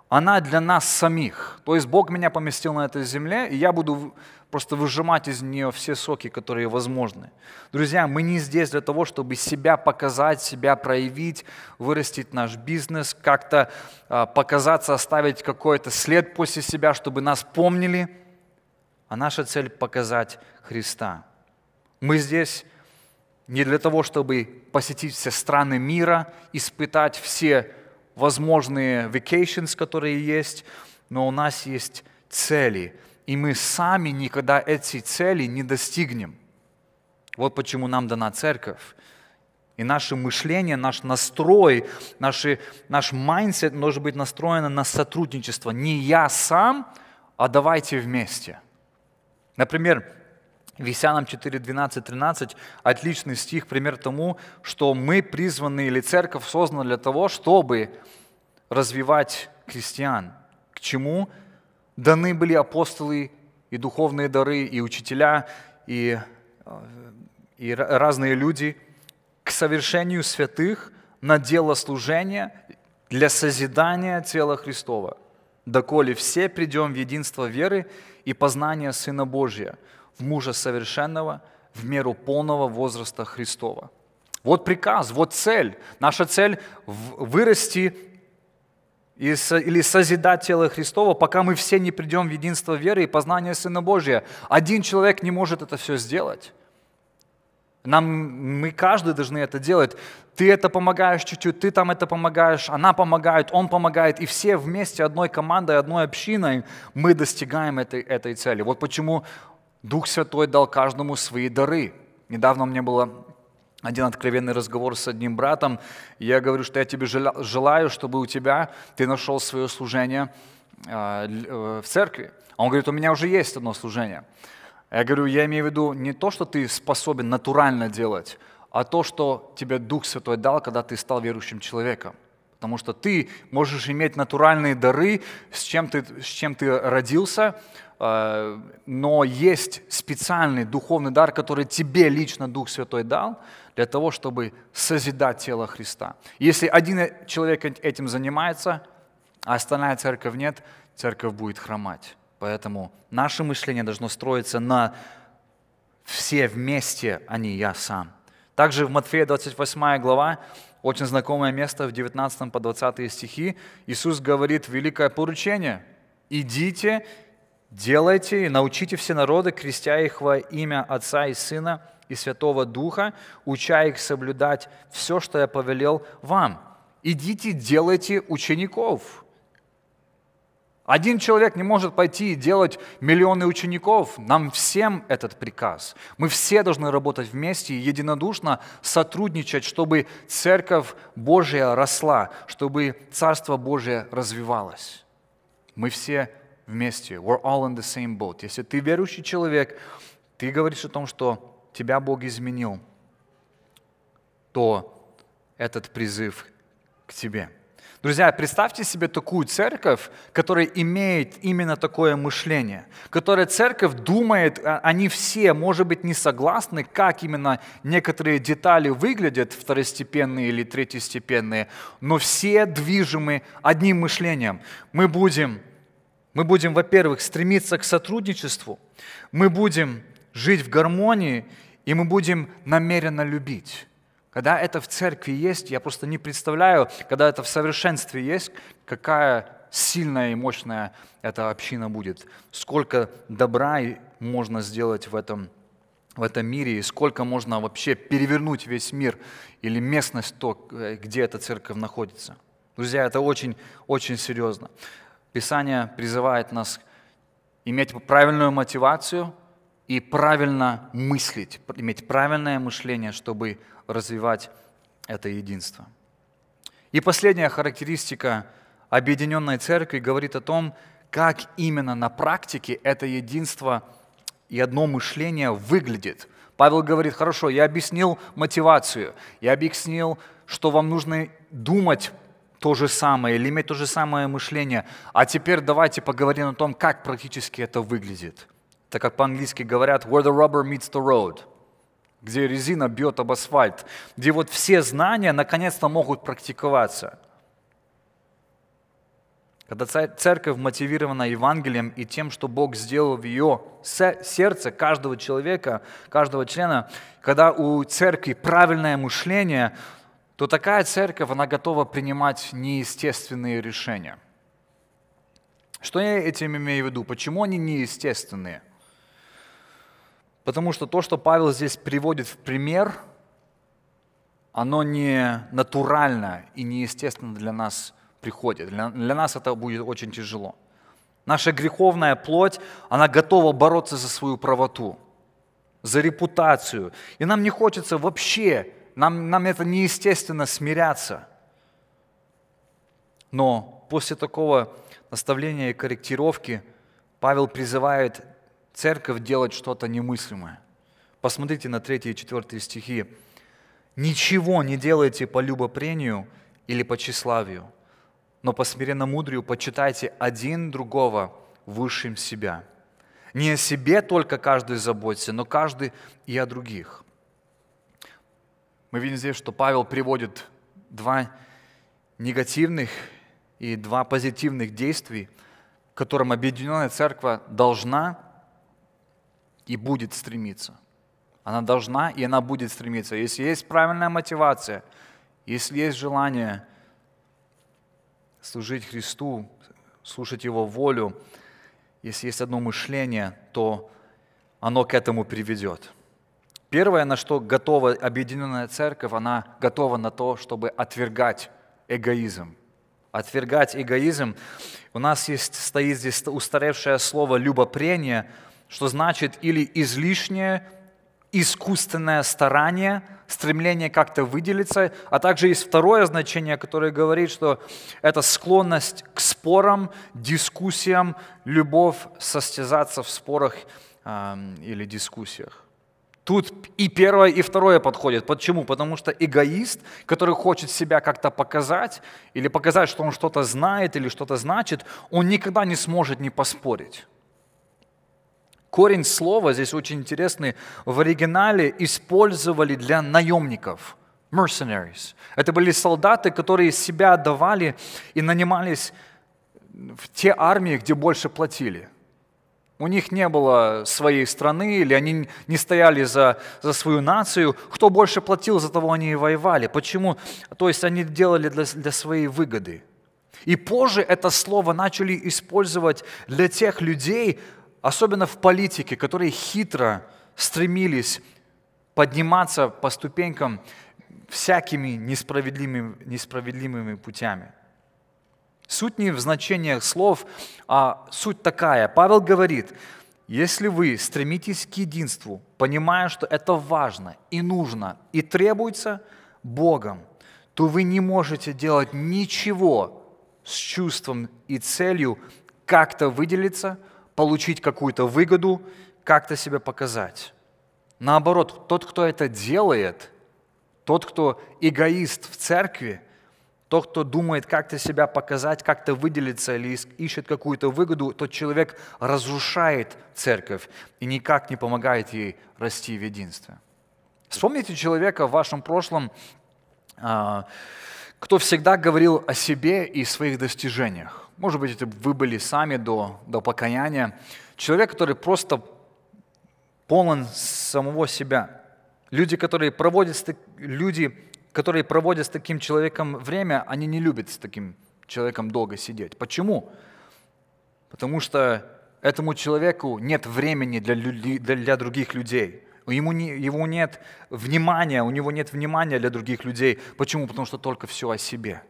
она для нас самих. То есть Бог меня поместил на этой земле, и я буду просто выжимать из нее все соки, которые возможны. Друзья, мы не здесь для того, чтобы себя показать, себя проявить, вырастить наш бизнес, как-то а, показаться, оставить какой-то след после себя, чтобы нас помнили. А наша цель – показать Христа. Мы здесь не для того, чтобы посетить все страны мира, испытать все возможные vacations, которые есть, но у нас есть цели, и мы сами никогда эти цели не достигнем. Вот почему нам дана церковь. И наше мышление, наш настрой, наши, наш майндсет должен быть настроен на сотрудничество. Не я сам, а давайте вместе. Например, Весянам 4, 12, 13 – отличный стих, пример тому, что мы призваны или церковь создана для того, чтобы развивать христиан. К чему даны были апостолы и духовные дары, и учителя, и, э, и разные люди к совершению святых на дело служения для созидания тела Христова, доколе все придем в единство веры и познания Сына Божия – в мужа совершенного, в меру полного возраста Христова. Вот приказ, вот цель. Наша цель – вырасти или созидать тело Христова, пока мы все не придем в единство веры и познание Сына Божия. Один человек не может это все сделать. Нам, мы каждый должны это делать. Ты это помогаешь чуть-чуть, ты там это помогаешь, она помогает, он помогает. И все вместе, одной командой, одной общиной мы достигаем этой, этой цели. Вот почему Дух Святой дал каждому свои дары. Недавно у меня было один откровенный разговор с одним братом. И я говорю, что я тебе желаю, чтобы у тебя ты нашел свое служение э, э, в церкви. А он говорит, у меня уже есть одно служение. Я говорю, я имею в виду не то, что ты способен натурально делать, а то, что тебе Дух Святой дал, когда ты стал верующим человеком. Потому что ты можешь иметь натуральные дары, с чем ты, с чем ты родился, но есть специальный духовный дар, который тебе лично Дух Святой дал, для того, чтобы созидать тело Христа. Если один человек этим занимается, а остальная церковь нет, церковь будет хромать. Поэтому наше мышление должно строиться на все вместе, а не я сам. Также в Матфея 28 глава, очень знакомое место в 19 по 20 стихи, Иисус говорит великое поручение. «Идите Делайте и научите все народы, крестя их во имя Отца и Сына и Святого Духа, уча их соблюдать все, что я повелел вам. Идите, делайте учеников. Один человек не может пойти и делать миллионы учеников. Нам всем этот приказ. Мы все должны работать вместе и единодушно сотрудничать, чтобы Церковь Божия росла, чтобы Царство Божие развивалось. Мы все вместе. We're all in the same boat. Если ты верующий человек, ты говоришь о том, что тебя Бог изменил, то этот призыв к тебе. Друзья, представьте себе такую церковь, которая имеет именно такое мышление, которая церковь думает, а, они все, может быть, не согласны, как именно некоторые детали выглядят, второстепенные или третьестепенные, но все движимы одним мышлением. Мы будем мы будем, во-первых, стремиться к сотрудничеству, мы будем жить в гармонии, и мы будем намеренно любить. Когда это в церкви есть, я просто не представляю, когда это в совершенстве есть, какая сильная и мощная эта община будет. Сколько добра можно сделать в этом, в этом мире, и сколько можно вообще перевернуть весь мир или местность, то, э, где эта церковь находится. Друзья, это очень-очень серьезно. Писание призывает нас иметь правильную мотивацию и правильно мыслить, иметь правильное мышление, чтобы развивать это единство. И последняя характеристика объединенной церкви говорит о том, как именно на практике это единство и одно мышление выглядит. Павел говорит, хорошо, я объяснил мотивацию, я объяснил, что вам нужно думать то же самое или иметь то же самое мышление. А теперь давайте поговорим о том, как практически это выглядит. Так как по-английски говорят «where the rubber meets the road», где резина бьет об асфальт, где вот все знания наконец-то могут практиковаться. Когда церковь мотивирована Евангелием и тем, что Бог сделал в ее сердце каждого человека, каждого члена, когда у церкви правильное мышление, то такая церковь, она готова принимать неестественные решения. Что я этим имею в виду? Почему они неестественные? Потому что то, что Павел здесь приводит в пример, оно не натурально и неестественно для нас приходит. Для, для нас это будет очень тяжело. Наша греховная плоть, она готова бороться за свою правоту, за репутацию. И нам не хочется вообще нам, нам это неестественно смиряться. Но после такого наставления и корректировки Павел призывает церковь делать что-то немыслимое. Посмотрите на 3 и 4 стихи. «Ничего не делайте по любопрению или по тщеславию, но по смиренно-мудрию почитайте один другого высшим себя. Не о себе только каждый заботится, но каждый и о других». Мы видим здесь, что Павел приводит два негативных и два позитивных действий, которым объединенная церковь должна и будет стремиться. Она должна и она будет стремиться. Если есть правильная мотивация, если есть желание служить Христу, слушать Его волю, если есть одно мышление, то оно к этому приведет – Первое, на что готова объединенная церковь, она готова на то, чтобы отвергать эгоизм. Отвергать эгоизм. У нас есть, стоит здесь устаревшее слово «любопрение», что значит или излишнее, искусственное старание, стремление как-то выделиться, а также есть второе значение, которое говорит, что это склонность к спорам, дискуссиям, любовь состязаться в спорах э, или дискуссиях. Тут и первое, и второе подходит. Почему? Потому что эгоист, который хочет себя как-то показать, или показать, что он что-то знает, или что-то значит, он никогда не сможет не поспорить. Корень слова здесь очень интересный. В оригинале использовали для наемников, mercenaries. Это были солдаты, которые себя отдавали и нанимались в те армии, где больше платили – у них не было своей страны, или они не стояли за, за свою нацию. Кто больше платил, за того они и воевали. Почему? То есть они делали для, для своей выгоды. И позже это слово начали использовать для тех людей, особенно в политике, которые хитро стремились подниматься по ступенькам всякими несправедливыми, несправедливыми путями. Суть не в значениях слов, а суть такая. Павел говорит, если вы стремитесь к единству, понимая, что это важно и нужно, и требуется Богом, то вы не можете делать ничего с чувством и целью как-то выделиться, получить какую-то выгоду, как-то себя показать. Наоборот, тот, кто это делает, тот, кто эгоист в церкви, тот, кто думает как-то себя показать, как-то выделиться или ищет какую-то выгоду, тот человек разрушает церковь и никак не помогает ей расти в единстве. Вспомните человека в вашем прошлом, а, кто всегда говорил о себе и своих достижениях. Может быть, это вы были сами до, до покаяния. Человек, который просто полон самого себя. Люди, которые проводят, люди, которые проводят с таким человеком время, они не любят с таким человеком долго сидеть. Почему? Потому что этому человеку нет времени для, для других людей. Ему не, его нет внимания, у него нет внимания для других людей. Почему? Потому что только все о себе.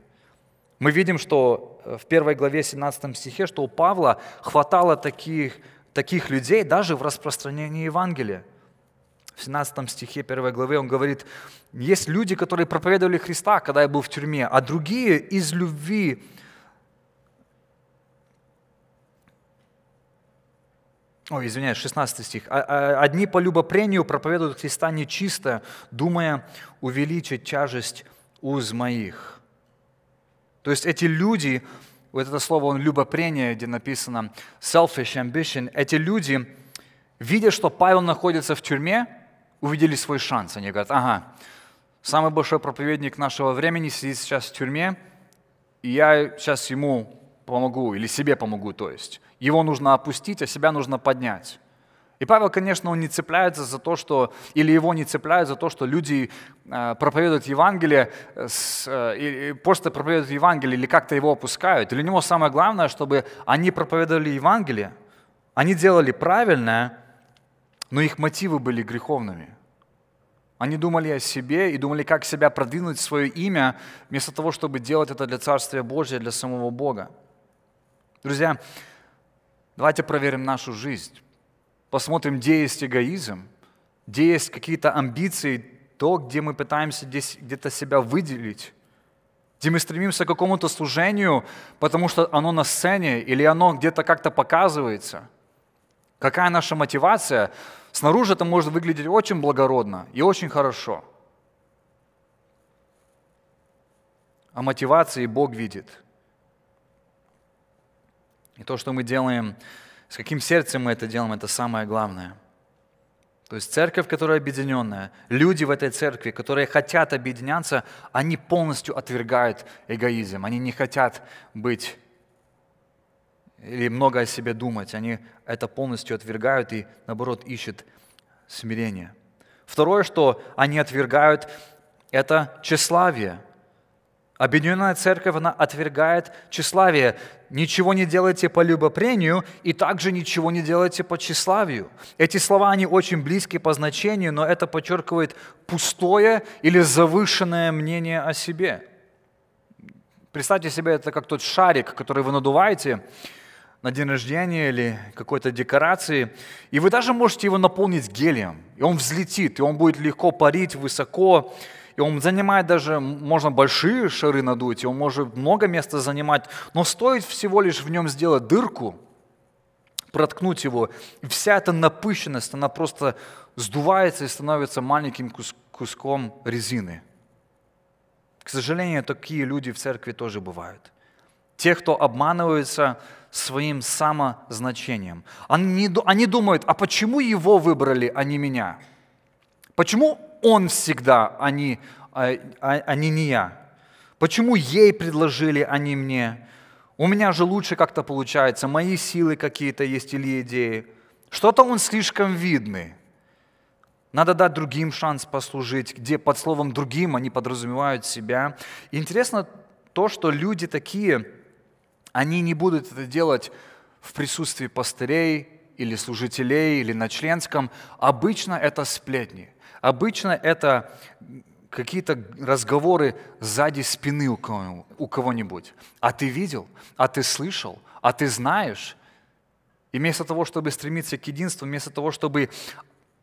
Мы видим, что э, в первой главе 17 стихе, что у Павла хватало таких, таких людей даже в распространении Евангелия в 17 стихе 1 главы он говорит, есть люди, которые проповедовали Христа, когда я был в тюрьме, а другие из любви Ой, извиняюсь, 16 стих. «А, а, «Одни по любопрению проповедуют Христа нечисто, думая увеличить тяжесть уз моих». То есть эти люди, вот это слово он «любопрение», где написано «selfish ambition», эти люди, видя, что Павел находится в тюрьме, увидели свой шанс. Они говорят, ага, самый большой проповедник нашего времени сидит сейчас в тюрьме, и я сейчас ему помогу или себе помогу, то есть. Его нужно опустить, а себя нужно поднять. И Павел, конечно, он не цепляется за то, что, или его не цепляют за то, что люди э, проповедуют Евангелие, э, просто проповедуют Евангелие или как-то его опускают. Для него самое главное, чтобы они проповедовали Евангелие, они делали правильное – но их мотивы были греховными. Они думали о себе и думали, как себя продвинуть, свое имя, вместо того, чтобы делать это для Царствия Божия, для самого Бога. Друзья, давайте проверим нашу жизнь. Посмотрим, где есть эгоизм, где есть какие-то амбиции, то, где мы пытаемся где-то себя выделить, где мы стремимся к какому-то служению, потому что оно на сцене или оно где-то как-то показывается. Какая наша мотивация? Снаружи это может выглядеть очень благородно и очень хорошо. А мотивации Бог видит. И то, что мы делаем, с каким сердцем мы это делаем, это самое главное. То есть церковь, которая объединенная, люди в этой церкви, которые хотят объединяться, они полностью отвергают эгоизм, они не хотят быть или много о себе думать. Они это полностью отвергают и, наоборот, ищут смирение. Второе, что они отвергают, это тщеславие. Объединенная церковь, она отвергает тщеславие. Ничего не делайте по любопрению и также ничего не делайте по тщеславию. Эти слова, они очень близки по значению, но это подчеркивает пустое или завышенное мнение о себе. Представьте себе, это как тот шарик, который вы надуваете, на день рождения или какой-то декорации, и вы даже можете его наполнить гелием, и он взлетит, и он будет легко парить высоко, и он занимает даже, можно большие шары надуть, и он может много места занимать, но стоит всего лишь в нем сделать дырку, проткнуть его, и вся эта напыщенность, она просто сдувается и становится маленьким кус- куском резины. К сожалению, такие люди в церкви тоже бывают. Те, кто обманывается – своим самозначением. Они, они думают, а почему его выбрали, а не меня? Почему он всегда, а не, а, а, а не, не я? Почему ей предложили, а не мне? У меня же лучше как-то получается, мои силы какие-то есть или идеи. Что-то он слишком видный. Надо дать другим шанс послужить, где под словом «другим» они подразумевают себя. интересно то, что люди такие, они не будут это делать в присутствии пастырей или служителей, или на членском. Обычно это сплетни. Обычно это какие-то разговоры сзади спины у, кого, у кого-нибудь. А ты видел, а ты слышал, а ты знаешь. И вместо того, чтобы стремиться к единству, вместо того, чтобы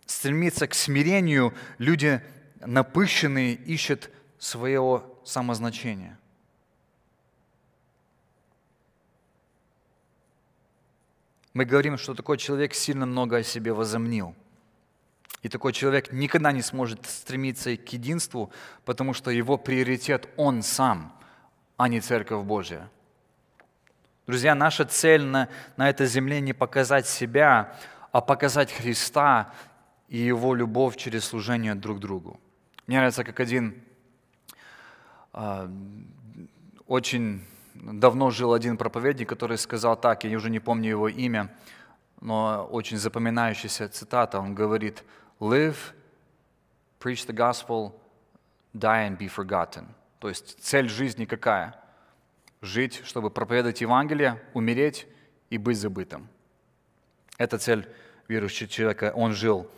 стремиться к смирению, люди напыщенные ищут своего самозначения – мы говорим, что такой человек сильно много о себе возомнил. И такой человек никогда не сможет стремиться к единству, потому что его приоритет он сам, а не Церковь Божья. Друзья, наша цель на, на этой земле не показать себя, а показать Христа и Его любовь через служение друг другу. Мне нравится, как один э, очень давно жил один проповедник, который сказал так, я уже не помню его имя, но очень запоминающаяся цитата. Он говорит, «Live, preach the gospel, die and be forgotten». То есть цель жизни какая? Жить, чтобы проповедовать Евангелие, умереть и быть забытым. Это цель верующего человека. Он жил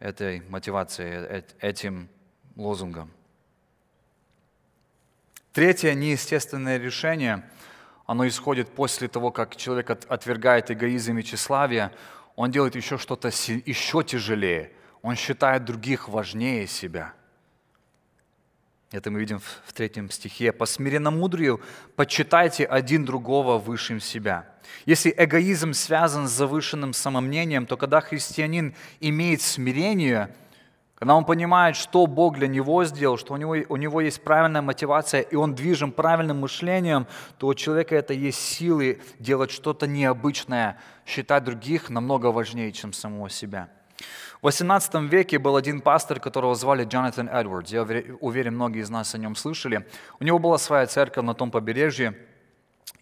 этой мотивацией, э, этим лозунгом. Третье неестественное решение, оно исходит после того, как человек отвергает эгоизм и тщеславие, он делает еще что-то еще тяжелее. Он считает других важнее себя. Это мы видим в третьем стихе. «По смиренномудрию почитайте один другого высшим себя». Если эгоизм связан с завышенным самомнением, то когда христианин имеет смирение – когда он понимает, что Бог для него сделал, что у него, у него есть правильная мотивация, и он движим правильным мышлением, то у человека это есть силы делать что-то необычное, считать других намного важнее, чем самого себя. В 18 веке был один пастор, которого звали Джонатан Эдвардс. Я уверен, многие из нас о нем слышали. У него была своя церковь на том побережье.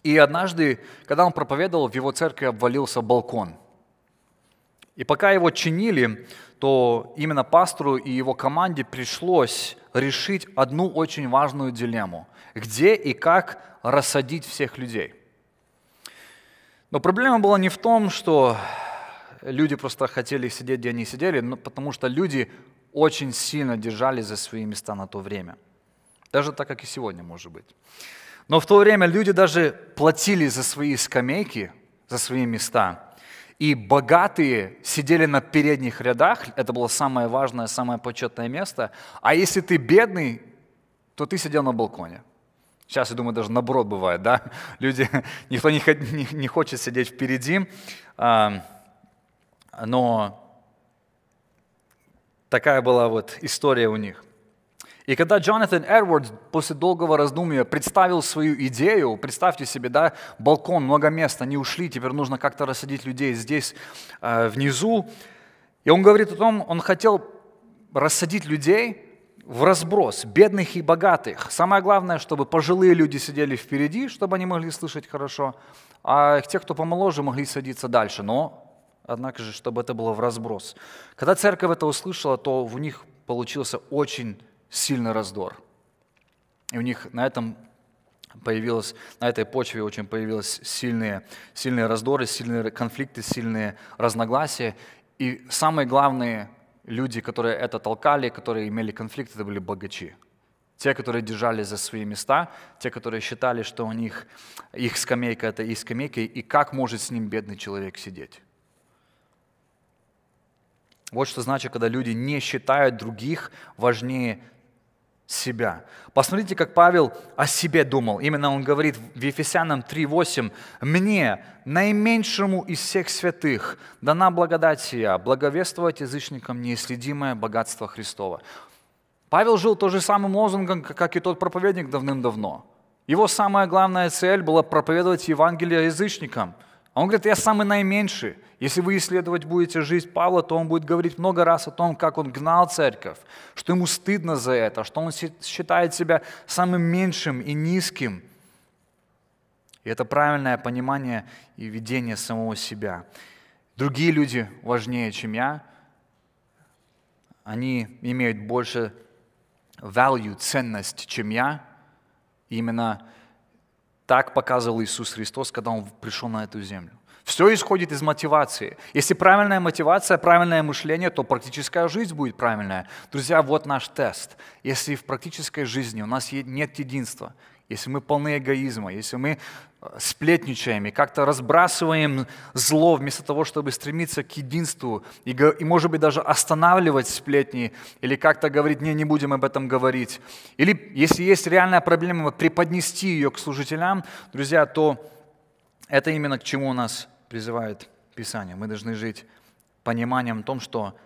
И однажды, когда он проповедовал, в его церкви обвалился балкон. И пока его чинили, то именно пастору и его команде пришлось решить одну очень важную дилемму. Где и как рассадить всех людей? Но проблема была не в том, что люди просто хотели сидеть, где они сидели, но потому что люди очень сильно держали за свои места на то время. Даже так, как и сегодня, может быть. Но в то время люди даже платили за свои скамейки, за свои места – и богатые сидели на передних рядах, это было самое важное, самое почетное место. А если ты бедный, то ты сидел на балконе. Сейчас, я думаю, даже наоборот бывает, да? Люди, никто не, не, не хочет сидеть впереди, а, но такая была вот история у них. И когда Джонатан Эдвардс после долгого раздумья представил свою идею, представьте себе, да, балкон, много места, они ушли, теперь нужно как-то рассадить людей здесь, э, внизу. И он говорит о том, он хотел рассадить людей в разброс, бедных и богатых. Самое главное, чтобы пожилые люди сидели впереди, чтобы они могли слышать хорошо, а те, кто помоложе, могли садиться дальше. Но однако же, чтобы это было в разброс. Когда церковь это услышала, то в них получился очень сильный раздор. И у них на этом появилось, на этой почве очень появились сильные, сильные раздоры, сильные конфликты, сильные разногласия. И самые главные люди, которые это толкали, которые имели конфликт, это были богачи. Те, которые держали за свои места, те, которые считали, что у них их скамейка – это их скамейка, и как может с ним бедный человек сидеть. Вот что значит, когда люди не считают других важнее себя. Посмотрите, как Павел о себе думал. Именно он говорит в Ефесянам 3.8, «Мне, наименьшему из всех святых, дана благодать сия, благовествовать язычникам неисследимое богатство Христова». Павел жил то же самым лозунгом, как и тот проповедник давным-давно. Его самая главная цель была проповедовать Евангелие язычникам – а он говорит, я самый наименьший. Если вы исследовать будете жизнь Павла, то он будет говорить много раз о том, как он гнал церковь, что ему стыдно за это, что он считает себя самым меньшим и низким. И это правильное понимание и видение самого себя. Другие люди важнее, чем я. Они имеют больше value, ценность, чем я. И именно так показывал Иисус Христос, когда Он пришел на эту землю. Все исходит из мотивации. Если правильная мотивация, правильное мышление, то практическая жизнь будет правильная. Друзья, вот наш тест. Если в практической жизни у нас нет единства, если мы полны эгоизма, если мы э, сплетничаем и как-то разбрасываем зло вместо того, чтобы стремиться к единству и, и, может быть, даже останавливать сплетни или как-то говорить, не, не будем об этом говорить. Или если есть реальная проблема, вот преподнести ее к служителям, друзья, то это именно к чему нас призывает Писание. Мы должны жить пониманием о том, что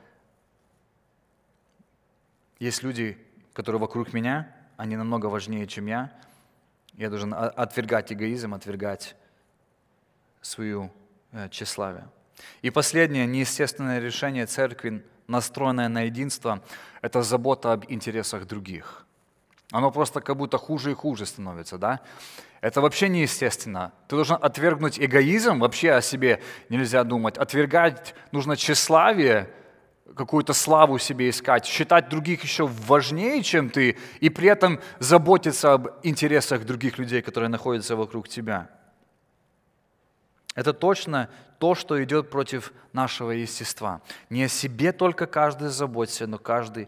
есть люди, которые вокруг меня, они намного важнее, чем я – я должен отвергать эгоизм, отвергать свою э, тщеславие. И последнее неестественное решение церкви, настроенное на единство, это забота об интересах других. Оно просто как будто хуже и хуже становится, да? Это вообще неестественно. Ты должен отвергнуть эгоизм, вообще о себе нельзя думать. Отвергать нужно тщеславие – какую-то славу себе искать, считать других еще важнее, чем ты, и при этом заботиться об интересах других людей, которые находятся вокруг тебя. Это точно то, что идет против нашего естества. Не о себе только каждый заботится, но каждый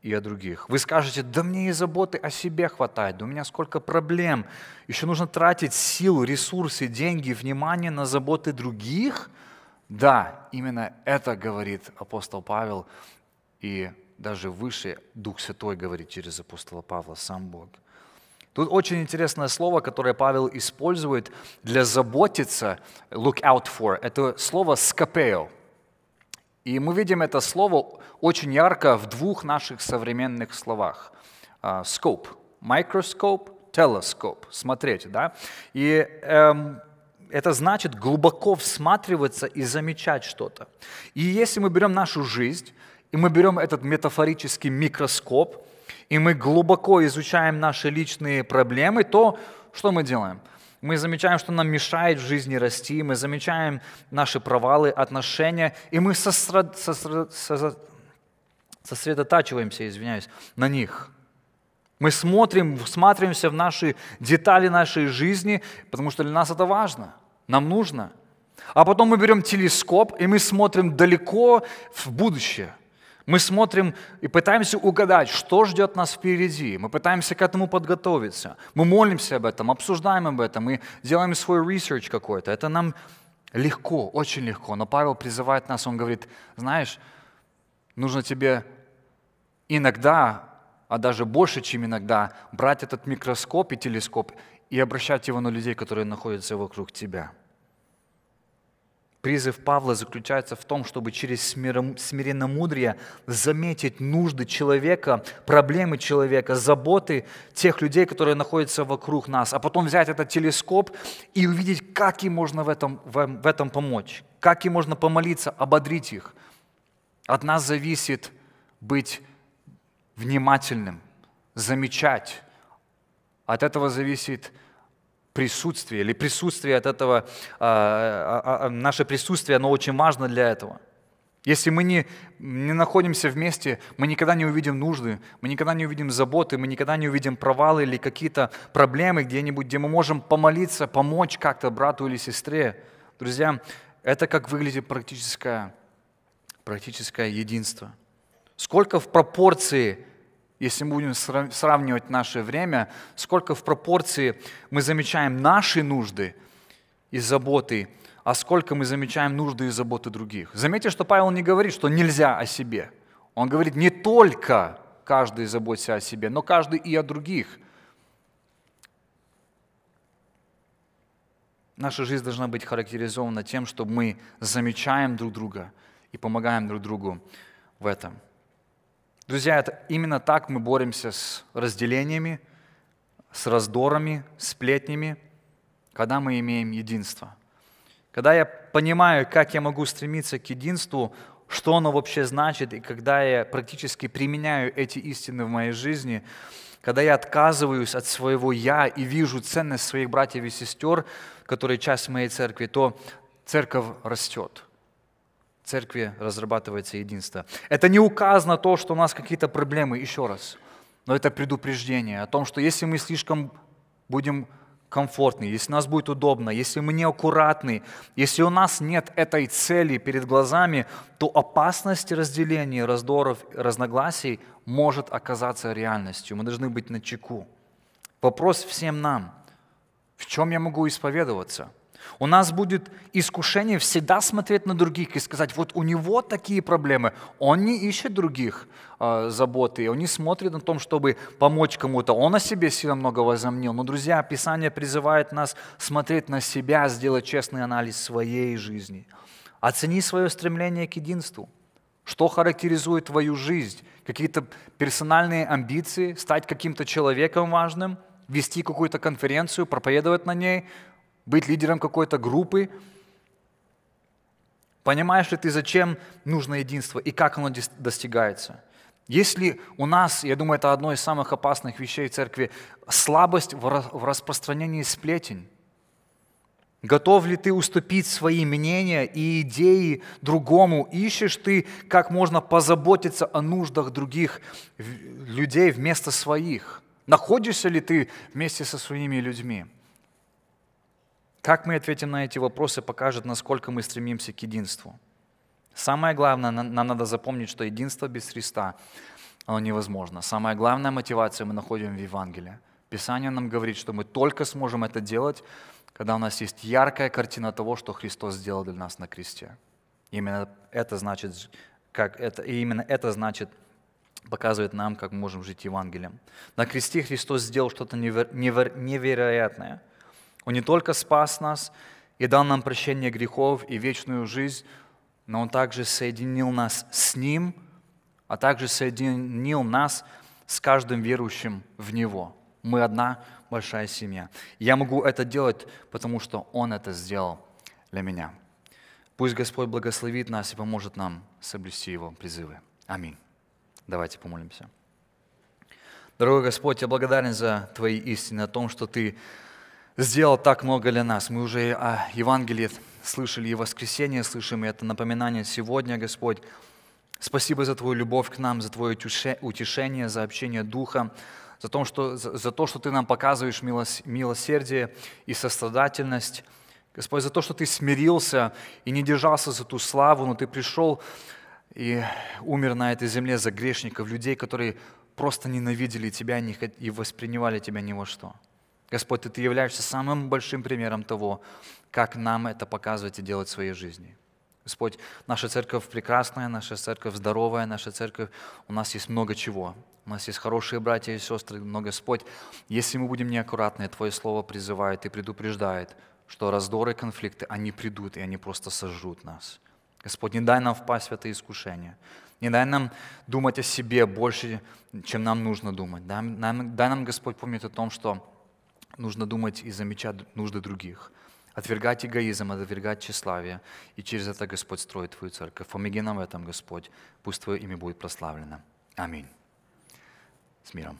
и о других. Вы скажете, да мне и заботы о себе хватает, да у меня сколько проблем. Еще нужно тратить сил, ресурсы, деньги, внимание на заботы других – да, именно это говорит апостол Павел, и даже выше Дух Святой говорит через апостола Павла, сам Бог. Тут очень интересное слово, которое Павел использует для заботиться, look out for. Это слово «скопео». И мы видим это слово очень ярко в двух наших современных словах. А, Scope, microscope, telescope, смотреть, да. И эм, это значит глубоко всматриваться и замечать что-то. И если мы берем нашу жизнь, и мы берем этот метафорический микроскоп, и мы глубоко изучаем наши личные проблемы, то что мы делаем? Мы замечаем, что нам мешает в жизни расти, мы замечаем наши провалы, отношения, и мы сосра... Сосра... Сосредотачиваемся, извиняюсь, на них – мы смотрим, всматриваемся в наши детали нашей жизни, потому что для нас это важно, нам нужно. А потом мы берем телескоп, и мы смотрим далеко в будущее. Мы смотрим и пытаемся угадать, что ждет нас впереди. Мы пытаемся к этому подготовиться. Мы молимся об этом, обсуждаем об этом мы делаем свой research какой-то. Это нам легко, очень легко. Но Павел призывает нас, он говорит, знаешь, нужно тебе иногда а даже больше, чем иногда, брать этот микроскоп и телескоп и обращать его на людей, которые находятся вокруг тебя. Призыв Павла заключается в том, чтобы через смиренномудрие заметить нужды человека, проблемы человека, заботы тех людей, которые находятся вокруг нас, а потом взять этот телескоп и увидеть, как им можно в этом, в этом помочь, как им можно помолиться, ободрить их. От нас зависит быть внимательным, замечать. От этого зависит присутствие, или присутствие от этого, а, а, а, наше присутствие, оно очень важно для этого. Если мы не, не находимся вместе, мы никогда не увидим нужды, мы никогда не увидим заботы, мы никогда не увидим провалы или какие-то проблемы где-нибудь, где мы можем помолиться, помочь как-то брату или сестре. Друзья, это как выглядит практическое, практическое единство. Сколько в пропорции если мы будем сравнивать наше время, сколько в пропорции мы замечаем наши нужды и заботы, а сколько мы замечаем нужды и заботы других. Заметьте, что Павел не говорит, что нельзя о себе. Он говорит, не только каждый заботится о себе, но каждый и о других. Наша жизнь должна быть характеризована тем, что мы замечаем друг друга и помогаем друг другу в этом. Друзья, это именно так мы боремся с разделениями, с раздорами, сплетнями, когда мы имеем единство. Когда я понимаю, как я могу стремиться к единству, что оно вообще значит, и когда я практически применяю эти истины в моей жизни, когда я отказываюсь от своего «я» и вижу ценность своих братьев и сестер, которые часть моей церкви, то церковь растет – церкви разрабатывается единство. Это не указано то, что у нас какие-то проблемы, еще раз, но это предупреждение о том, что если мы слишком будем комфортны, если нас будет удобно, если мы неаккуратны, если у нас нет этой цели перед глазами, то опасность разделения, раздоров, разногласий может оказаться реальностью. Мы должны быть на чеку. Вопрос всем нам. В чем я могу исповедоваться? У нас будет искушение всегда смотреть на других и сказать, вот у него такие проблемы, он не ищет других э, а, заботы, он не смотрит на том, чтобы помочь кому-то, он о себе сильно много возомнил. Но, друзья, Писание призывает нас смотреть на себя, сделать честный анализ своей жизни. Оцени свое стремление к единству. Что характеризует твою жизнь? Какие-то персональные амбиции, стать каким-то человеком важным – вести какую-то конференцию, проповедовать на ней, быть лидером какой-то группы. Понимаешь ли ты, зачем нужно единство и как оно достигается? Если у нас, я думаю, это одно из самых опасных вещей в церкви, слабость в распространении сплетень, Готов ли ты уступить свои мнения и идеи другому? Ищешь ты, как можно позаботиться о нуждах других людей вместо своих? Находишься ли ты вместе со своими людьми? Как мы ответим на эти вопросы, покажет, насколько мы стремимся к единству. Самое главное, нам надо запомнить, что единство без Христа оно невозможно. Самая главная мотивация мы находим в Евангелии. Писание нам говорит, что мы только сможем это делать, когда у нас есть яркая картина того, что Христос сделал для нас на кресте. Именно это значит, как это, и именно это значит, показывает нам, как мы можем жить Евангелием. На кресте Христос сделал что-то неверо- неверо- невероятное. Он не только спас нас и дал нам прощение грехов и вечную жизнь, но Он также соединил нас с Ним, а также соединил нас с каждым верующим в Него. Мы одна большая семья. Я могу это делать, потому что Он это сделал для меня. Пусть Господь благословит нас и поможет нам соблюсти Его призывы. Аминь. Давайте помолимся. Дорогой Господь, я благодарен за Твои истины, о том, что Ты сделал так много для нас. Мы уже о а, Евангелии слышали и воскресенье слышим, и это напоминание сегодня, Господь. Спасибо за Твою любовь к нам, за Твое утешение, за общение Духа, за то, что, за, за то, что Ты нам показываешь милос, милосердие и сострадательность. Господь, за то, что Ты смирился и не держался за ту славу, но Ты пришел и умер на этой земле за грешников, людей, которые просто ненавидели Тебя и воспринимали Тебя ни во что. Господь, Ты являешься самым большим примером того, как нам это показывать и делать в своей жизни. Господь, наша церковь прекрасная, наша церковь здоровая, наша церковь, у нас есть много чего. У нас есть хорошие братья и сестры, но, Господь, если мы будем неаккуратны, Твое Слово призывает и предупреждает, что раздоры, конфликты, они придут, и они просто сожрут нас. Господь, не дай нам впасть в это искушение. Не дай нам думать о себе больше, чем нам нужно думать. Дай, дай нам, Господь, помнить о том, что нужно думать и замечать нужды других, отвергать эгоизм, отвергать тщеславие, и через это Господь строит Твою церковь. Помоги нам в этом, Господь, пусть Твое имя будет прославлено. Аминь. С миром.